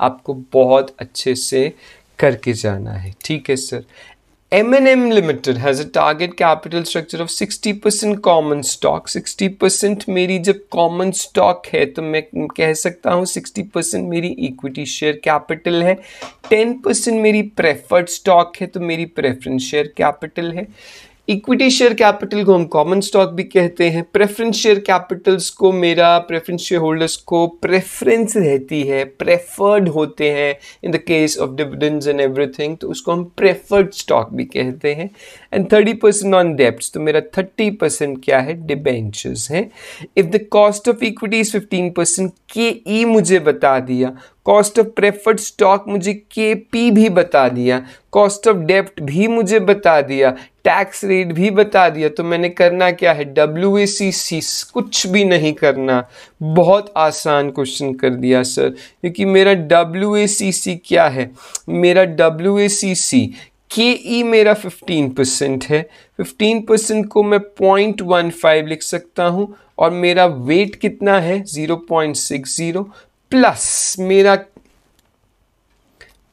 आपको बहुत अच्छे से करके जाना है ठीक है sir M&M Limited has a target capital structure of 60% common stock 60% मेरी जब कॉमन स्टॉक है तो मैं कह सकता हूँ 60% मेरी इक्विटी शेयर कैपिटल है 10% मेरी प्रेफर्ड स्टॉक है तो मेरी प्रेफरेंस शेयर कैपिटल है इक्विटी शेयर कैपिटल को हम कॉमन स्टॉक भी कहते हैं प्रेफरेंस शेयर कैपिटल्स को मेरा प्रेफरेंस शेयर होल्डर्स को प्रेफरेंस रहती है प्रेफर्ड होते हैं in the case of dividends and everything तो उसको हम प्रेफर्ड स्टॉक भी कहते हैं एंड थर्टी परसेंट ऑन डेप्ट तो मेरा थर्टी परसेंट क्या है डिबेंचर्स हैं if the cost of equity is fifteen percent K E मुझे बता दिया कॉस्ट ऑफ प्रेफर्ड स्टॉक मुझे के पी भी बता दिया कॉस्ट ऑफ डेप्ट भी मुझे बता दिया टैक्स रेट भी बता दिया तो मैंने करना क्या है डब्ल्यू ए सी सी कुछ भी नहीं करना बहुत आसान क्वेश्चन कर दिया सर क्योंकि मेरा डब्ल्यू ए सी सी क्या है मेरा W A C C K E मेरा फिफ्टीन परसेंट है फिफ्टीन परसेंट को मैं पॉइंट वन फाइव लिख सकता हूँ और मेरा वेट कितना है zero point six zero plus मेरा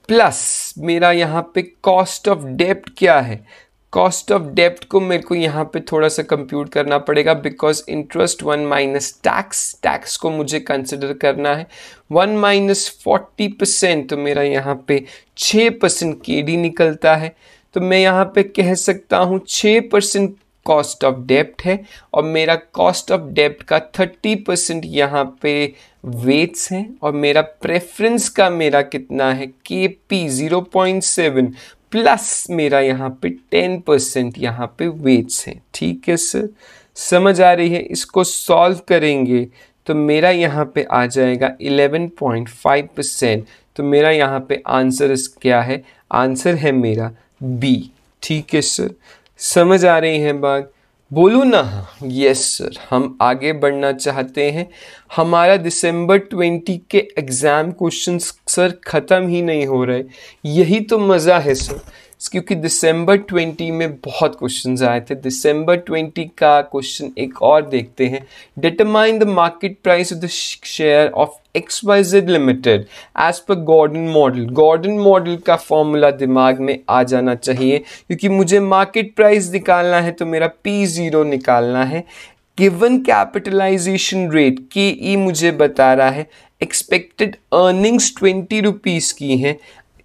प्लस मेरा यहाँ पे कॉस्ट ऑफ डेप्ट क्या है कॉस्ट ऑफ डेप्ट को मेरे को यहाँ पे थोड़ा सा कंप्यूट करना पड़ेगा because interest one minus tax tax को मुझे कंसिडर करना है वन माइनस फोर्टी परसेंट तो मेरा यहाँ पे छः परसेंट के निकलता है तो मैं यहाँ पे कह सकता हूँ छः परसेंट कॉस्ट ऑफ डेप्ट है और मेरा कॉस्ट ऑफ डेप्ट का थर्टी परसेंट यहाँ पे वेट्स हैं और मेरा प्रेफरेंस का मेरा कितना है K P zero point seven plus मेरा यहाँ पे टेन परसेंट यहाँ पे वेट्स हैं ठीक है सर समझ आ रही है इसको सॉल्व करेंगे तो मेरा यहाँ पे आ जाएगा 11.5 परसेंट तो मेरा यहाँ पे आंसर क्या है आंसर है मेरा बी ठीक है सर समझ आ रही है बात बोलूँ ना हाँ यस सर हम आगे बढ़ना चाहते हैं हमारा दिसंबर ट्वेंटी के एग्ज़ाम क्वेश्चन सर ख़त्म ही नहीं हो रहे यही तो मज़ा है सर क्योंकि दिसंबर 20 में बहुत क्वेश्चन आए थे दिसंबर 20 का क्वेश्चन एक और देखते हैं determine the market price of the share of X Y Z limited as per Gordon model Gordon model का फॉर्मूला दिमाग में आ जाना चाहिए क्योंकि मुझे मार्केट प्राइस निकालना है तो मेरा पी ज़ीरो निकालना है गिवन कैपिटलाइजेशन रेट के ई मुझे बता रहा है एक्सपेक्टेड अर्निंग्स ट्वेंटी रुपीज़ की हैं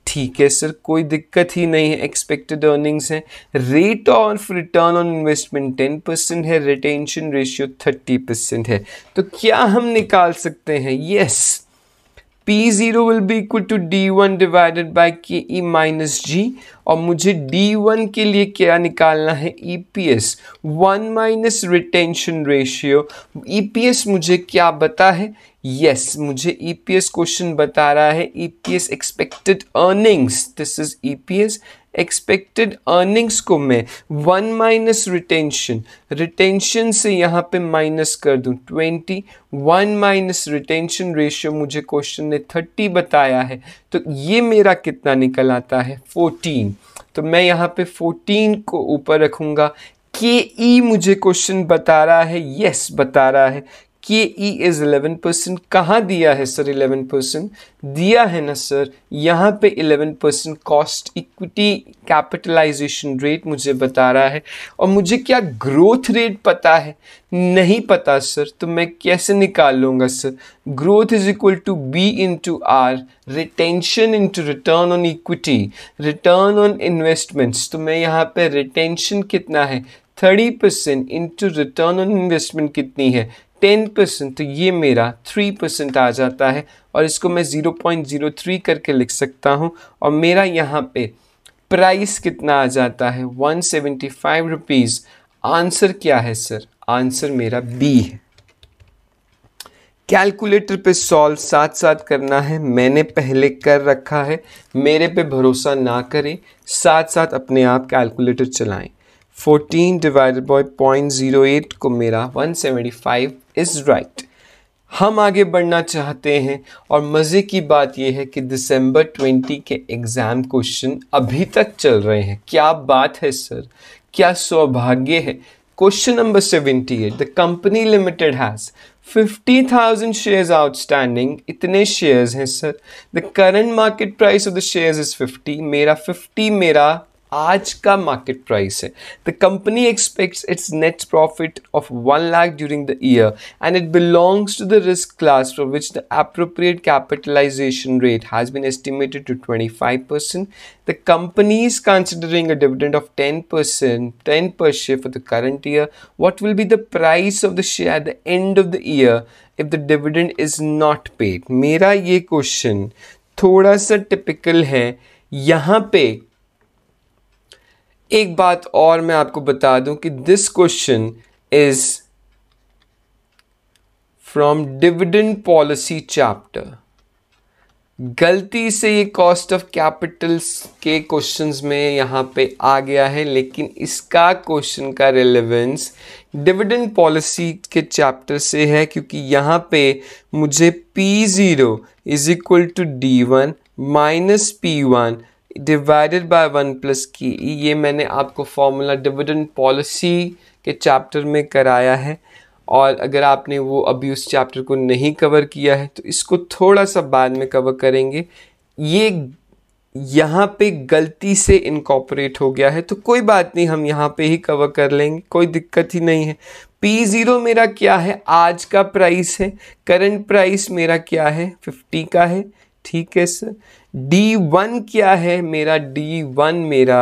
ठीक है सर कोई दिक्कत ही नहीं है एक्सपेक्टेड अर्निंग्स हैं rate of return on investment ten percent है रिटेंशन रेशियो थर्टी परसेंट है तो क्या हम निकाल सकते हैं yes yes, P0 will be equal to D1 divided by Ke minus G और मुझे D1 के लिए क्या निकालना है EPS 1 minus retention ratio EPS मुझे क्या बता है yes, मुझे EPS क्वेश्चन बता रहा है EPS expected earnings this is EPS expected earnings को मैं वन माइनस रिटेंशन रिटेंशन से यहाँ पे माइनस कर दूँ twenty one minus retention ratio मुझे क्वेश्चन ने थर्टी बताया है तो ये मेरा कितना निकल आता है फोर्टीन तो मैं यहाँ पे फोर्टीन को ऊपर रखूँगा के ई e मुझे क्वेश्चन बता रहा है यस बता रहा है K E is eleven percent कहाँ दिया है सर इलेवन परसेंट दिया है ना सर यहाँ पे eleven percent cost equity capitalization rate मुझे बता रहा है और मुझे क्या ग्रोथ रेट पता है नहीं पता सर तो मैं कैसे निकाल लूँगा sir growth is equal to B into R retention into return on equity return on investments तो मैं यहाँ पे रिटेंशन कितना है thirty percent into return on investment कितनी है टेन परसेंट तो ये मेरा थ्री परसेंट आ जाता है और इसको मैं ज़ीरो पॉइंट ज़ीरो थ्री करके लिख सकता हूँ और मेरा यहाँ पे प्राइस कितना आ जाता है one seventy five rupees answer क्या है सर आंसर मेरा बी है कैलकुलेटर पे सॉल्व साथ साथ करना है मैंने पहले कर रखा है मेरे पे भरोसा ना करें साथ साथ अपने आप कैलकुलेटर चलाएं 14 divided by point zero eight को मेरा 175 इज़ राइट हम आगे बढ़ना चाहते हैं और मज़े की बात यह है कि दिसंबर 20 के एग्ज़ाम क्वेश्चन अभी तक चल रहे हैं क्या बात है सर क्या सौभाग्य है question number 78 the company limited has 50,000 shares outstanding इतने शेयर्स हैं sir the current market price of the shares is 50 मेरा 50 मेरा आज का मार्केट प्राइस है the company expects its net profit of one lakh during the year and it belongs to the risk class for which the appropriate capitalization rate has been estimated to twenty five percent the company is considering a dividend of ten percent ten per share for the current year what will be the price of the share at the end of the year if the dividend is not paid मेरा ये question थोड़ा सा typical है यहाँ पे एक बात और मैं आपको बता दूं कि this question is from dividend policy chapter गलती से ये कॉस्ट ऑफ कैपिटल्स के क्वेश्चंस में यहाँ पे आ गया है लेकिन इसका क्वेश्चन का रिलेवेंस डिविडेंड पॉलिसी के चैप्टर से है क्योंकि यहाँ पे मुझे P zero is equal to D one minus P one divided by one plus की ये मैंने आपको फॉर्मूला डिविडेंड पॉलिसी के चैप्टर में कराया है और अगर आपने वो अभी उस चैप्टर को नहीं कवर किया है तो इसको थोड़ा सा बाद में कवर करेंगे ये यहाँ पे गलती से इनकॉपरेट हो गया है तो कोई बात नहीं हम यहाँ पे ही कवर कर लेंगे कोई दिक्कत ही नहीं है पी ज़ीरो मेरा क्या है आज का प्राइस है करंट प्राइस मेरा क्या है फिफ्टी का है ठीक है सर डी वन क्या है मेरा डी वन मेरा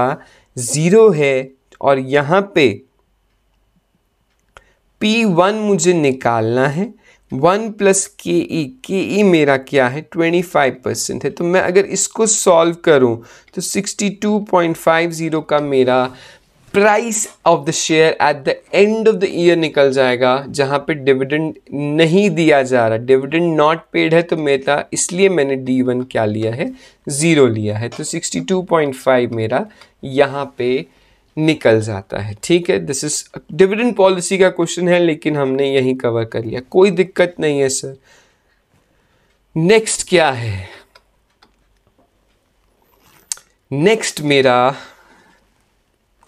ज़ीरो है और यहाँ पे पी वन मुझे निकालना है वन प्लस के ई के ई मेरा क्या है ट्वेंटी फाइव परसेंट है तो मैं अगर इसको सॉल्व करूं तो sixty two point five zero का मेरा price of the share at the end of the year निकल जाएगा जहां पे डिविडेंड नहीं दिया जा रहा डिविडेंड नॉट पेड है तो मेरा इसलिए मैंने डी वन क्या लिया है ज़ीरो लिया है तो सिक्सटी टू पॉइंट फाइव मेरा यहाँ पे निकल जाता है ठीक है दिस इज डिविडेंड पॉलिसी का क्वेश्चन है लेकिन हमने यही कवर कर लिया कोई दिक्कत नहीं है सर नेक्स्ट क्या है नेक्स्ट मेरा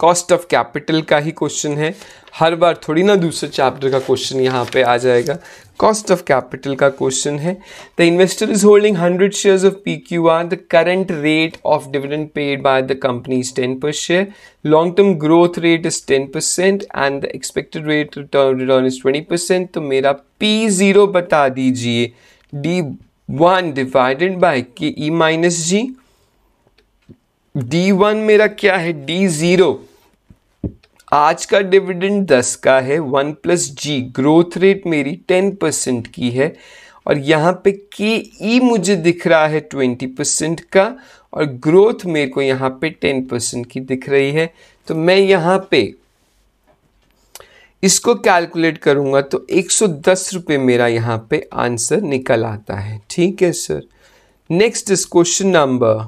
कॉस्ट ऑफ कैपिटल का ही क्वेश्चन है हर बार थोड़ी ना दूसरे चैप्टर का क्वेश्चन यहाँ पे आ जाएगा कॉस्ट ऑफ कैपिटल का क्वेश्चन है the investor is holding hundred shares of P Q R the current rate of dividend paid by the company is ten per share long term growth rate is ten percent and the expected rate return is twenty percent तो मेरा P zero बता दीजिए D one divided by K E minus G D one मेरा क्या है D zero आज का dividend दस का है one plus G growth rate मेरी टेन परसेंट की है और यहाँ पे के ई e मुझे दिख रहा है ट्वेंटी परसेंट का और ग्रोथ मेरे को यहाँ पे टेन परसेंट की दिख रही है तो मैं यहाँ पे इसको कैलकुलेट करूँगा तो एक सौ दस रुपये मेरा यहाँ पे आंसर निकल आता है ठीक है sir next is question number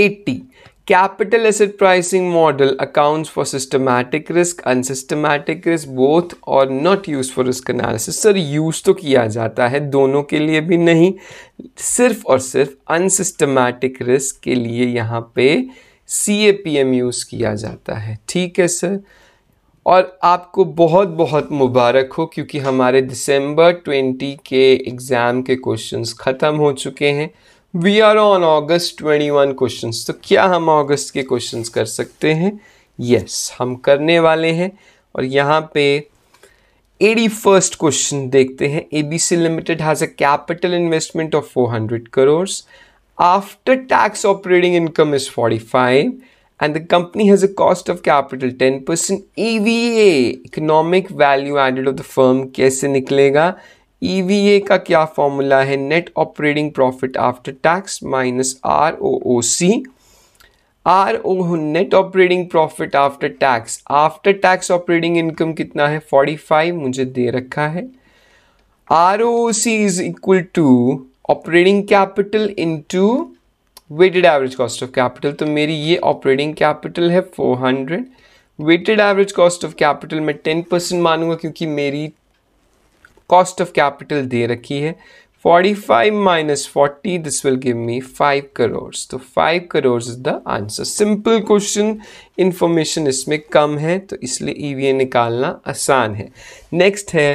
eighty Capital asset pricing model accounts for systematic risk, unsystematic risk, both और not used for risk analysis. Sir use तो किया जाता है दोनों के लिए भी नहीं सिर्फ और सिर्फ unsystematic risk के लिए यहाँ पे C A P M use किया जाता है ठीक है सर और आपको बहुत बहुत मुबारक हो क्योंकि हमारे दिसंबर 20 के एग्ज़ाम के क्वेश्चंस ख़त्म हो चुके हैं we are on twenty one question तो क्या हम ऑगस्ट के क्वेश्चन कर सकते हैं यस yes, हम करने वाले हैं और यहाँ पे एटी फर्स्ट क्वेश्चन देखते हैं A B C limited has a capital investment of four hundred crores after tax operating income is forty five has a cost of capital ten percent E V A economic value added of the firm कैसे निकलेगा E e का क्या formula है net operating profit after tax minus R O O C R O net operating profit after tax after tax operating income कितना है 45 मुझे दे रखा है R O C is equal to operating capital into weighted average cost of capital तो मेरी ये operating capital है 400 weighted average cost of capital मैं 10 परसेंट मानूंगा क्योंकि मेरी कॉस्ट ऑफ कैपिटल दे रखी है 45 minus 40, this will give me 5 crores. तो 5 crores is the answer. Simple question, information इसमें कम है तो इसलिए ई निकालना आसान है नेक्स्ट है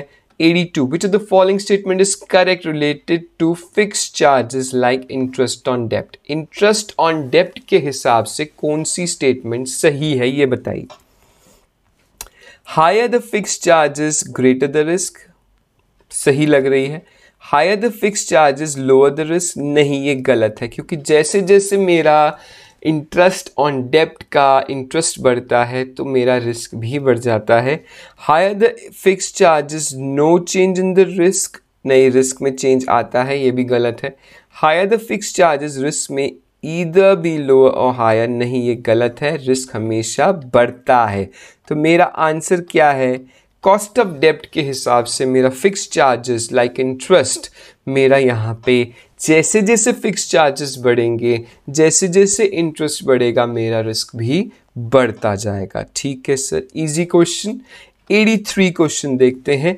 82, which of the following statement is correct related to fixed charges like interest on debt? Interest on debt के हिसाब से कौन सी statement सही है ये बताइए Higher the fixed charges, greater the risk. सही लग रही है higher the fix charges lower the risk नहीं ये गलत है क्योंकि जैसे जैसे मेरा इंटरेस्ट ऑन डेप्ट का इंटरेस्ट बढ़ता है तो मेरा रिस्क भी बढ़ जाता है higher the fix charges no change in the risk नहीं रिस्क में चेंज आता है ये भी गलत है higher the fix charges risk में ईदर भी लोअर और हायर नहीं ये गलत है रिस्क हमेशा बढ़ता है तो मेरा आंसर क्या है कॉस्ट ऑफ डेप्ट के हिसाब से मेरा फिक्स चार्जेस लाइक इंटरेस्ट मेरा यहाँ पे जैसे जैसे फिक्स चार्जेस बढ़ेंगे जैसे जैसे इंटरेस्ट बढ़ेगा मेरा रिस्क भी बढ़ता जाएगा ठीक है सर इजी क्वेश्चन 83 क्वेश्चन देखते हैं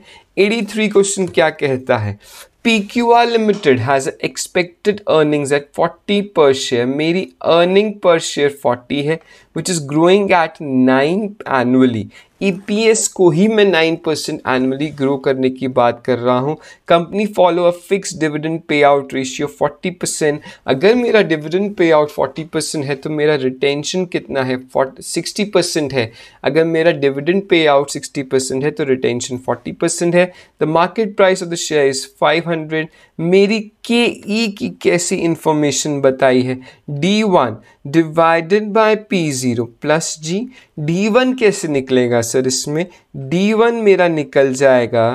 83 क्वेश्चन क्या कहता है P Q R limited has expected earnings at 40 per share मेरी अर्निंग पर शेयर 40 है which is growing at 9 annually EPS e को ही मैं 9 परसेंट एनुअली ग्रो करने की बात कर रहा हूँ company follow a fix dividend pay out ratio forty percent अगर मेरा dividend pay out forty percent है तो मेरा रिटेंशन कितना है सिक्सटी परसेंट है अगर मेरा dividend pay out sixty percent है तो रिटेंशन फोर्टी परसेंट है the market price of the share is hundred मेरी के ई e की कैसी इन्फॉर्मेशन बताई है D one divided by P zero plus G D one कैसे निकलेगा सर इसमें डी वन मेरा निकल जाएगा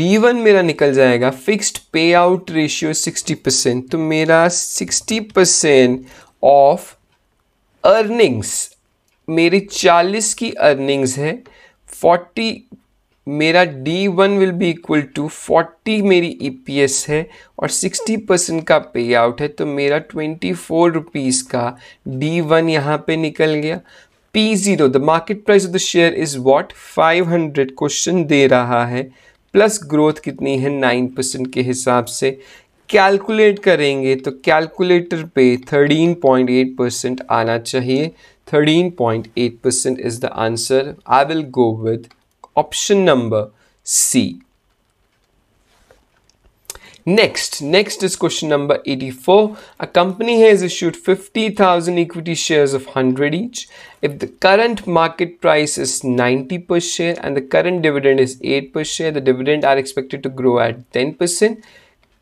डी वन मेरा निकल जाएगा फिक्स्ड पे आउट रेशियो सिक्सटी परसेंट तो मेरा सिक्सटी परसेंट ऑफ अर्निंग्स मेरी चालीस की अर्निंग्स है फोर्टी मेरा D one will be equal to forty मेरी ई पी एस है और सिक्सटी परसेंट का पे आउट है तो मेरा ट्वेंटी फोर रुपीज़ का डी वन यहाँ पर निकल गया P zero the market price of the share is what five hundred question दे रहा है प्लस ग्रोथ कितनी है नाइन परसेंट के हिसाब से कैलकुलेट करेंगे तो कैलकुलेटर पे 13.8 परसेंट आना चाहिए 13.8 percent is the answer I will go with option number C. Next, next is question number 84. A company has issued 50,000 equity shares of 100 each. If the current market price is 90 per share and the current dividend is 8 per share, the dividend are expected to grow at 10%.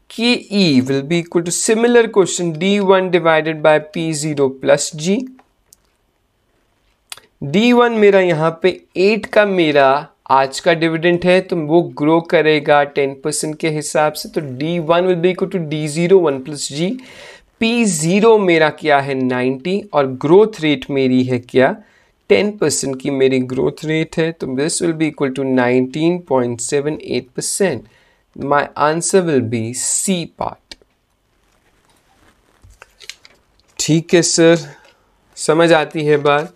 KE will be equal to similar question D1 divided by P0 plus G. D1 मेरा yaha pe 8 ka मेरा आज का dividend है तो वो grow करेगा ten percent के हिसाब से तो D one will be equal to D zero one plus G P zero मेरा क्या है नाइन्टी और ग्रोथ रेट मेरी है क्या टेन परसेंट की मेरी ग्रोथ रेट है तो this will be equal to nineteen point seven eight percent my answer will be C part ठीक है सर समझ आती है बात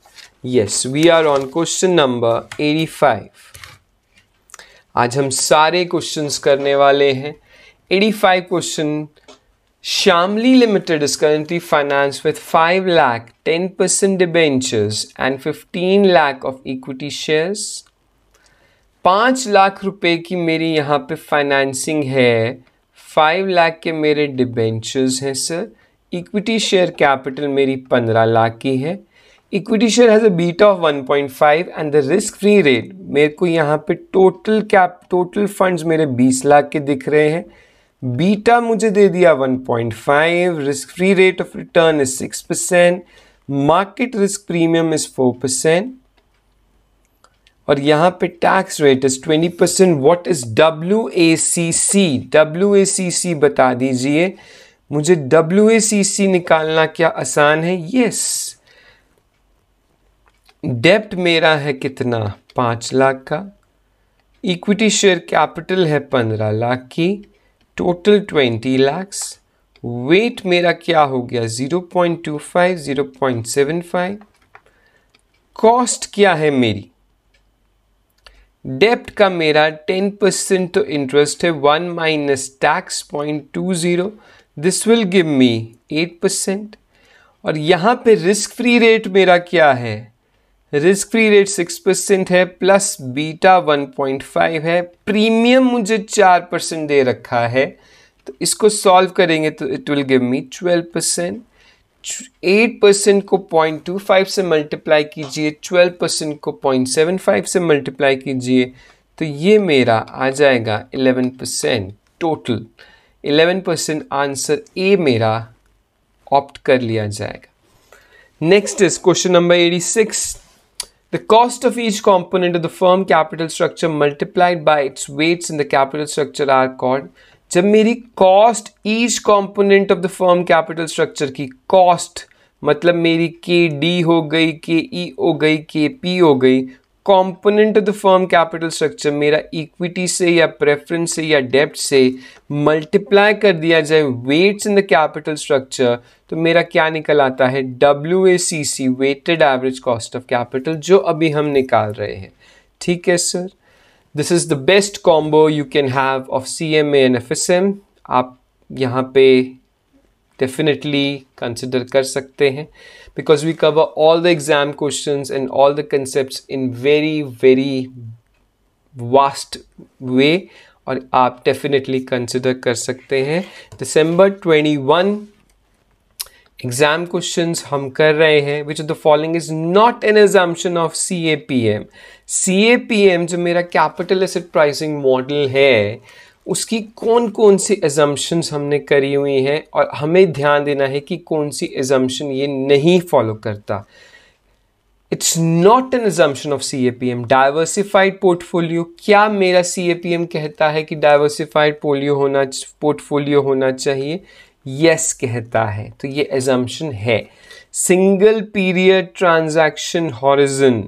we are on question number eighty 85 आज हम सारे क्वेश्चंस करने वाले हैं 85 question Shyamali limited is currently financed with 5 lakh 10% debentures and 15 lakh of equity shares पाँच लाख रुपए की मेरी यहाँ पे फाइनेंसिंग है फाइव लाख के मेरे डिबेंचर्स हैं सर इक्विटी शेयर कैपिटल मेरी पंद्रह लाख की है equity share has a beta of 1.5 and the risk free rate मेरे को यहाँ पे टोटल कैप टोटल फंड्स मेरे 20 लाख के दिख रहे हैं बीटा मुझे दे दिया 1.5 risk free rate of return is 6 percent market risk premium is 4 percent और यहाँ पे tax rate is 20 percent what is W A C C W A C C बता दीजिए मुझे डब्ल्यू ए सी सी निकालना क्या आसान है यस yes. डेप्ट मेरा है कितना पाँच लाख का इक्विटी शेयर कैपिटल है पंद्रह लाख की टोटल ट्वेंटी लैक्स वेट मेरा क्या हो गया zero point two five zero point seven five cost क्या है मेरी डेप्ट का मेरा टेन परसेंट तो इंटरेस्ट है one minus tax point two zero this will give me eight percent और यहाँ पे रिस्क फ्री रेट मेरा क्या है risk free rate six percent है plus beta one point five है प्रीमियम मुझे चार परसेंट दे रखा है तो इसको सॉल्व करेंगे तो it will give me twelve percent eight percent को पॉइंट टू फाइव से मल्टीप्लाई कीजिए ट्वेल्व परसेंट को पॉइंट सेवन फाइव से मल्टीप्लाई कीजिए तो ये मेरा आ जाएगा eleven percent total eleven percent answer A मेरा ऑप्ट कर लिया जाएगा next is question number eighty six The cost of each component of the firm capital structure multiplied by its weights in the capital structure are called जब मेरी each component of the firm capital structure structure की cost मतलब मेरी के D हो गई के ई हो गई के पी हो गई component of the firm capital structure मेरा इक्विटी से या प्रेफरेंस से या डेप्ट से मल्टीप्लाई कर दिया जाए weights in the capital structure तो मेरा क्या निकल आता है W A C C weighted average cost of capital जो अभी हम निकाल रहे हैं ठीक है sir this is the best combo you can have of C M A N F S M आप यहाँ पे डेफिनेटली कंसिडर कर सकते हैं because we cover all the exam question and all the concept in very very vast way और आप definitely consider कर सकते हैं December twenty one exam question हम कर रहे हैं which of the following is not an assumption of C A P M C A P M जो मेरा कैपिटल एसेट प्राइसिंग मॉडल है उसकी कौन कौन सी एजम्पन्स हमने करी हुई हैं और हमें ध्यान देना है कि कौन सी एजम्पन ये नहीं फॉलो करता it's not an assumption of C A P M diversified portfolio क्या मेरा सी ए पी एम कहता है कि डाइवर्सिफाइड पोलियो होना पोर्टफोलियो होना चाहिए यस yes कहता है तो ये एजम्पन है सिंगल पीरियड ट्रांजैक्शन हॉरिजन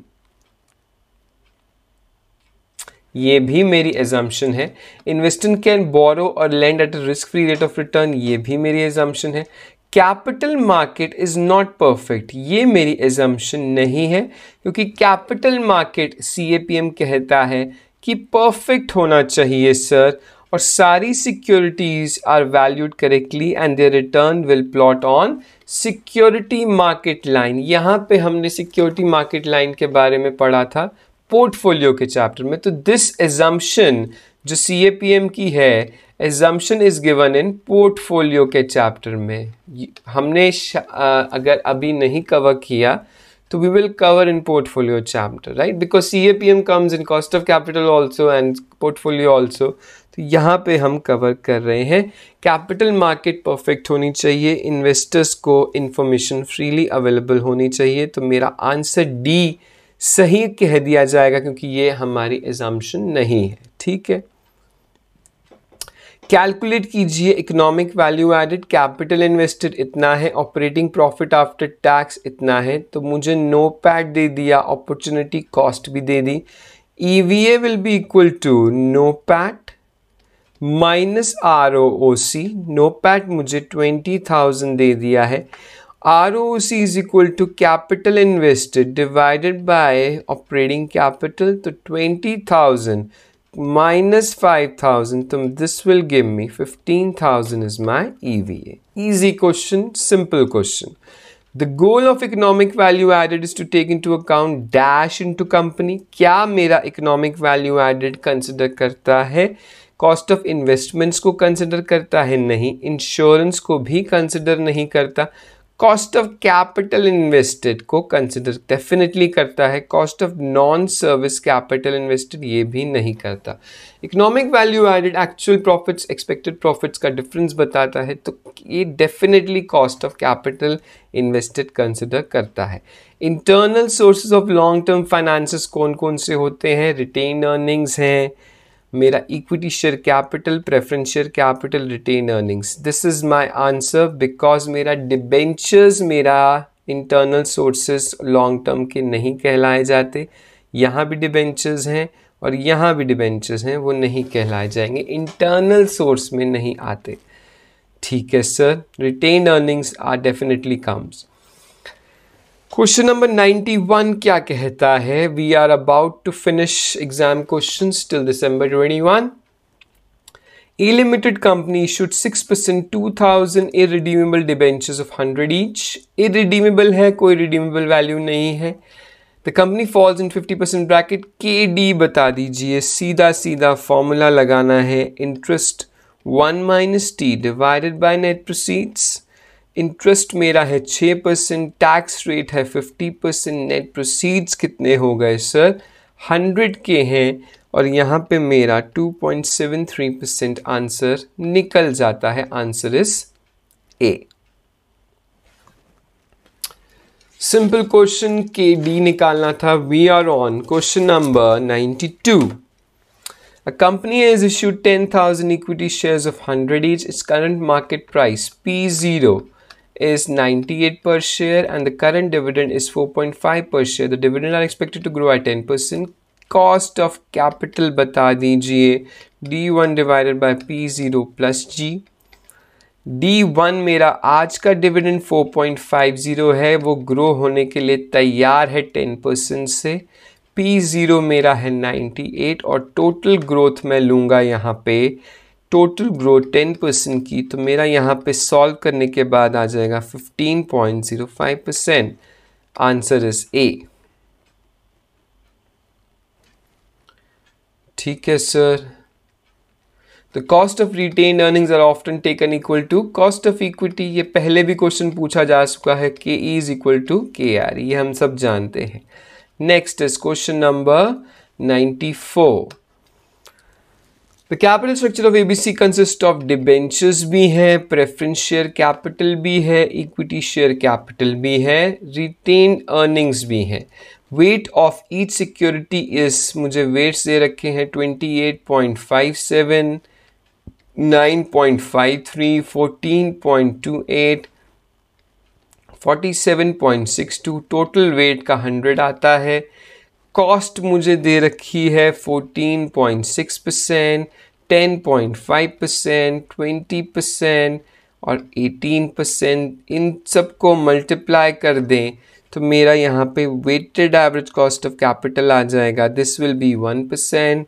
ये भी मेरी एजम्पन है इन्वेस्टर कैन बोरो और lend at risk free rate of return ये भी मेरी एजम्पन है capital market is not perfect ये मेरी एजम्पन नहीं है क्योंकि capital market C A P M कहता है कि परफेक्ट होना चाहिए सर और सारी securities are valued correctly and their return will plot on security market line यहाँ पे हमने सिक्योरिटी मार्केट लाइन के बारे में पढ़ा था पोर्टफोलियो के चैप्टर में तो दिस एजम्पन जो सी ए पी एम की है assumption is given in portfolio के चैप्टर में हमने अगर अभी नहीं कवर किया तो we will cover in portfolio chapter right because C A P M comes in cost of capital also and portfolio also तो यहाँ पे हम कवर कर रहे हैं कैपिटल मार्केट परफेक्ट होनी चाहिए इन्वेस्टर्स को इन्फॉर्मेशन फ्रीली अवेलेबल होनी चाहिए तो मेरा आंसर डी सही कह दिया जाएगा क्योंकि ये हमारी एजाम्शन नहीं है ठीक है कैलकुलेट कीजिए economic value added capital invested इतना है ऑपरेटिंग प्रॉफिट आफ्टर टैक्स इतना है तो मुझे नो पैड दे दिया अपॉर्चुनिटी कॉस्ट भी दे दी E will be equal to NOPAT minus R O O C NOPAT मुझे ट्वेंटी थाउजेंड दे दिया है ROC is equal to capital invested divided by operating capital तो 20,000 minus 5,000 तो this will give me 15,000 is my EVA. Easy question, simple question. The goal of economic value added is to take into account dash into company. क्या मेरा economic value added consider करता है cost of investments को consider करता है नहीं insurance को भी कंसिडर नहीं करता कॉस्ट ऑफ कैपिटल इन्वेस्टेड को कंसिडर डेफिनेटली करता है cost of non service capital invested ये भी नहीं करता economic value added actual profits expected profits का डिफरेंस बताता है तो ये definitely cost of capital invested consider करता है internal sources of long term finances कौन कौन से होते हैं रिटेन अर्निंग्स हैं मेरा equity share capital preference share capital retained earnings this is my answer because मेरा डिबेंचर्स मेरा इंटरनल सोर्सेस लॉन्ग टर्म के नहीं कहलाए जाते यहाँ भी डिबेंचर्स हैं और यहाँ भी डिबेंचर्स हैं वो नहीं कहलाए जाएंगे इंटरनल सोर्स में नहीं आते ठीक है sir retained earnings are definitely comes question number 91 क्या कहता है we are about to finish exam question till December 21 six percent two thousand irredeemable debentures of hundred each irredeemable है कोई रिडीमेबल वैल्यू नहीं है the company falls in percent bracket K D बता दीजिए सीधा सीधा formula लगाना है interest one minus T divided by net proceeds interest मेरा है छः परसेंट टैक्स रेट है फिफ्टी परसेंट नेट प्रोसीड्स कितने हो गए सर हंड्रेड के हैं और यहाँ पे मेरा two point seven three percent answer निकल जाता है answer is A simple question K D निकालना था we are on question number two A company has issued 10,000 equity shares of 100 each. Its current market price zero. is 98 per share and the current dividend is 4.5 per share. The dividend are expected to grow at 10%. Cost of capital bata dijiye D1 divided by P0 plus G. D1 mera aaj ka dividend 4.50 hai wo grow hone ke liye taiyar hai 10 percent से P0 mera hai 98 aur total growth main lunga yahan pe total growth ten percent की तो मेरा यहाँ पे solve करने के बाद आ जाएगा fifteen point zero five percent answer is A ठीक है sir the cost of retained earnings are often taken equal to cost of equity ये पहले भी क्वेश्चन पूछा जा चुका है K E is equal to K R ये हम सब जानते हैं next is question number ninety four the capital structure of ABC consist of debentures भी हैं प्रेफरेंस शेयर कैपिटल भी है इक्विटी शेयर कैपिटल भी है रिटेन अर्निंग्स भी हैं weight of each security is मुझे वेट्स दे रखे हैं 28.57 9.53 14.28 47.62 टोटल वेट का 100 आता है कॉस्ट मुझे दे रखी है 14.6 परसेंट 10.5 परसेंट ट्वेंटी परसेंट और 18 परसेंट इन सब को मल्टीप्लाई कर दें तो मेरा यहाँ पे weighted average cost of capital आ जाएगा this will be one percent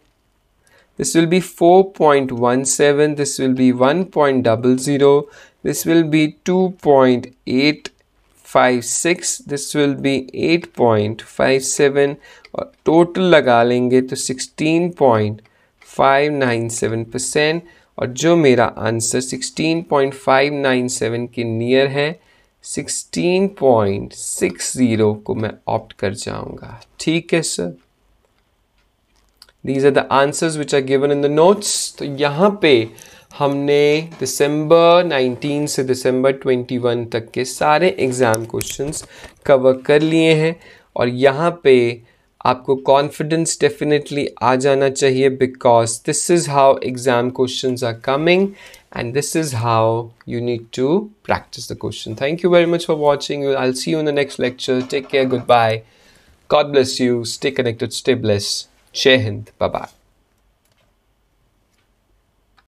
this will be 4.17 this will be 1.00 six this will be eight point five seven और टोटल लगा लेंगे तो 16.597 परसेंट और जो मेरा आंसर 16.597 के नियर है 16.60 को मैं ऑप्ट कर जाऊंगा ठीक है sir these are the answers which are given in the notes तो यहाँ पे हमने दिसंबर 19 से दिसंबर 21 तक के सारे एग्ज़ाम क्वेश्चंस कवर कर लिए हैं और यहाँ पे आपको कॉन्फिडेंस डेफिनेटली आ जाना चाहिए because this is how exam question are coming and this is how you need to practice the question thank you very much for watching I see you in the next lecture take care good bye God bless you stay connected stay bless Jai Hind bye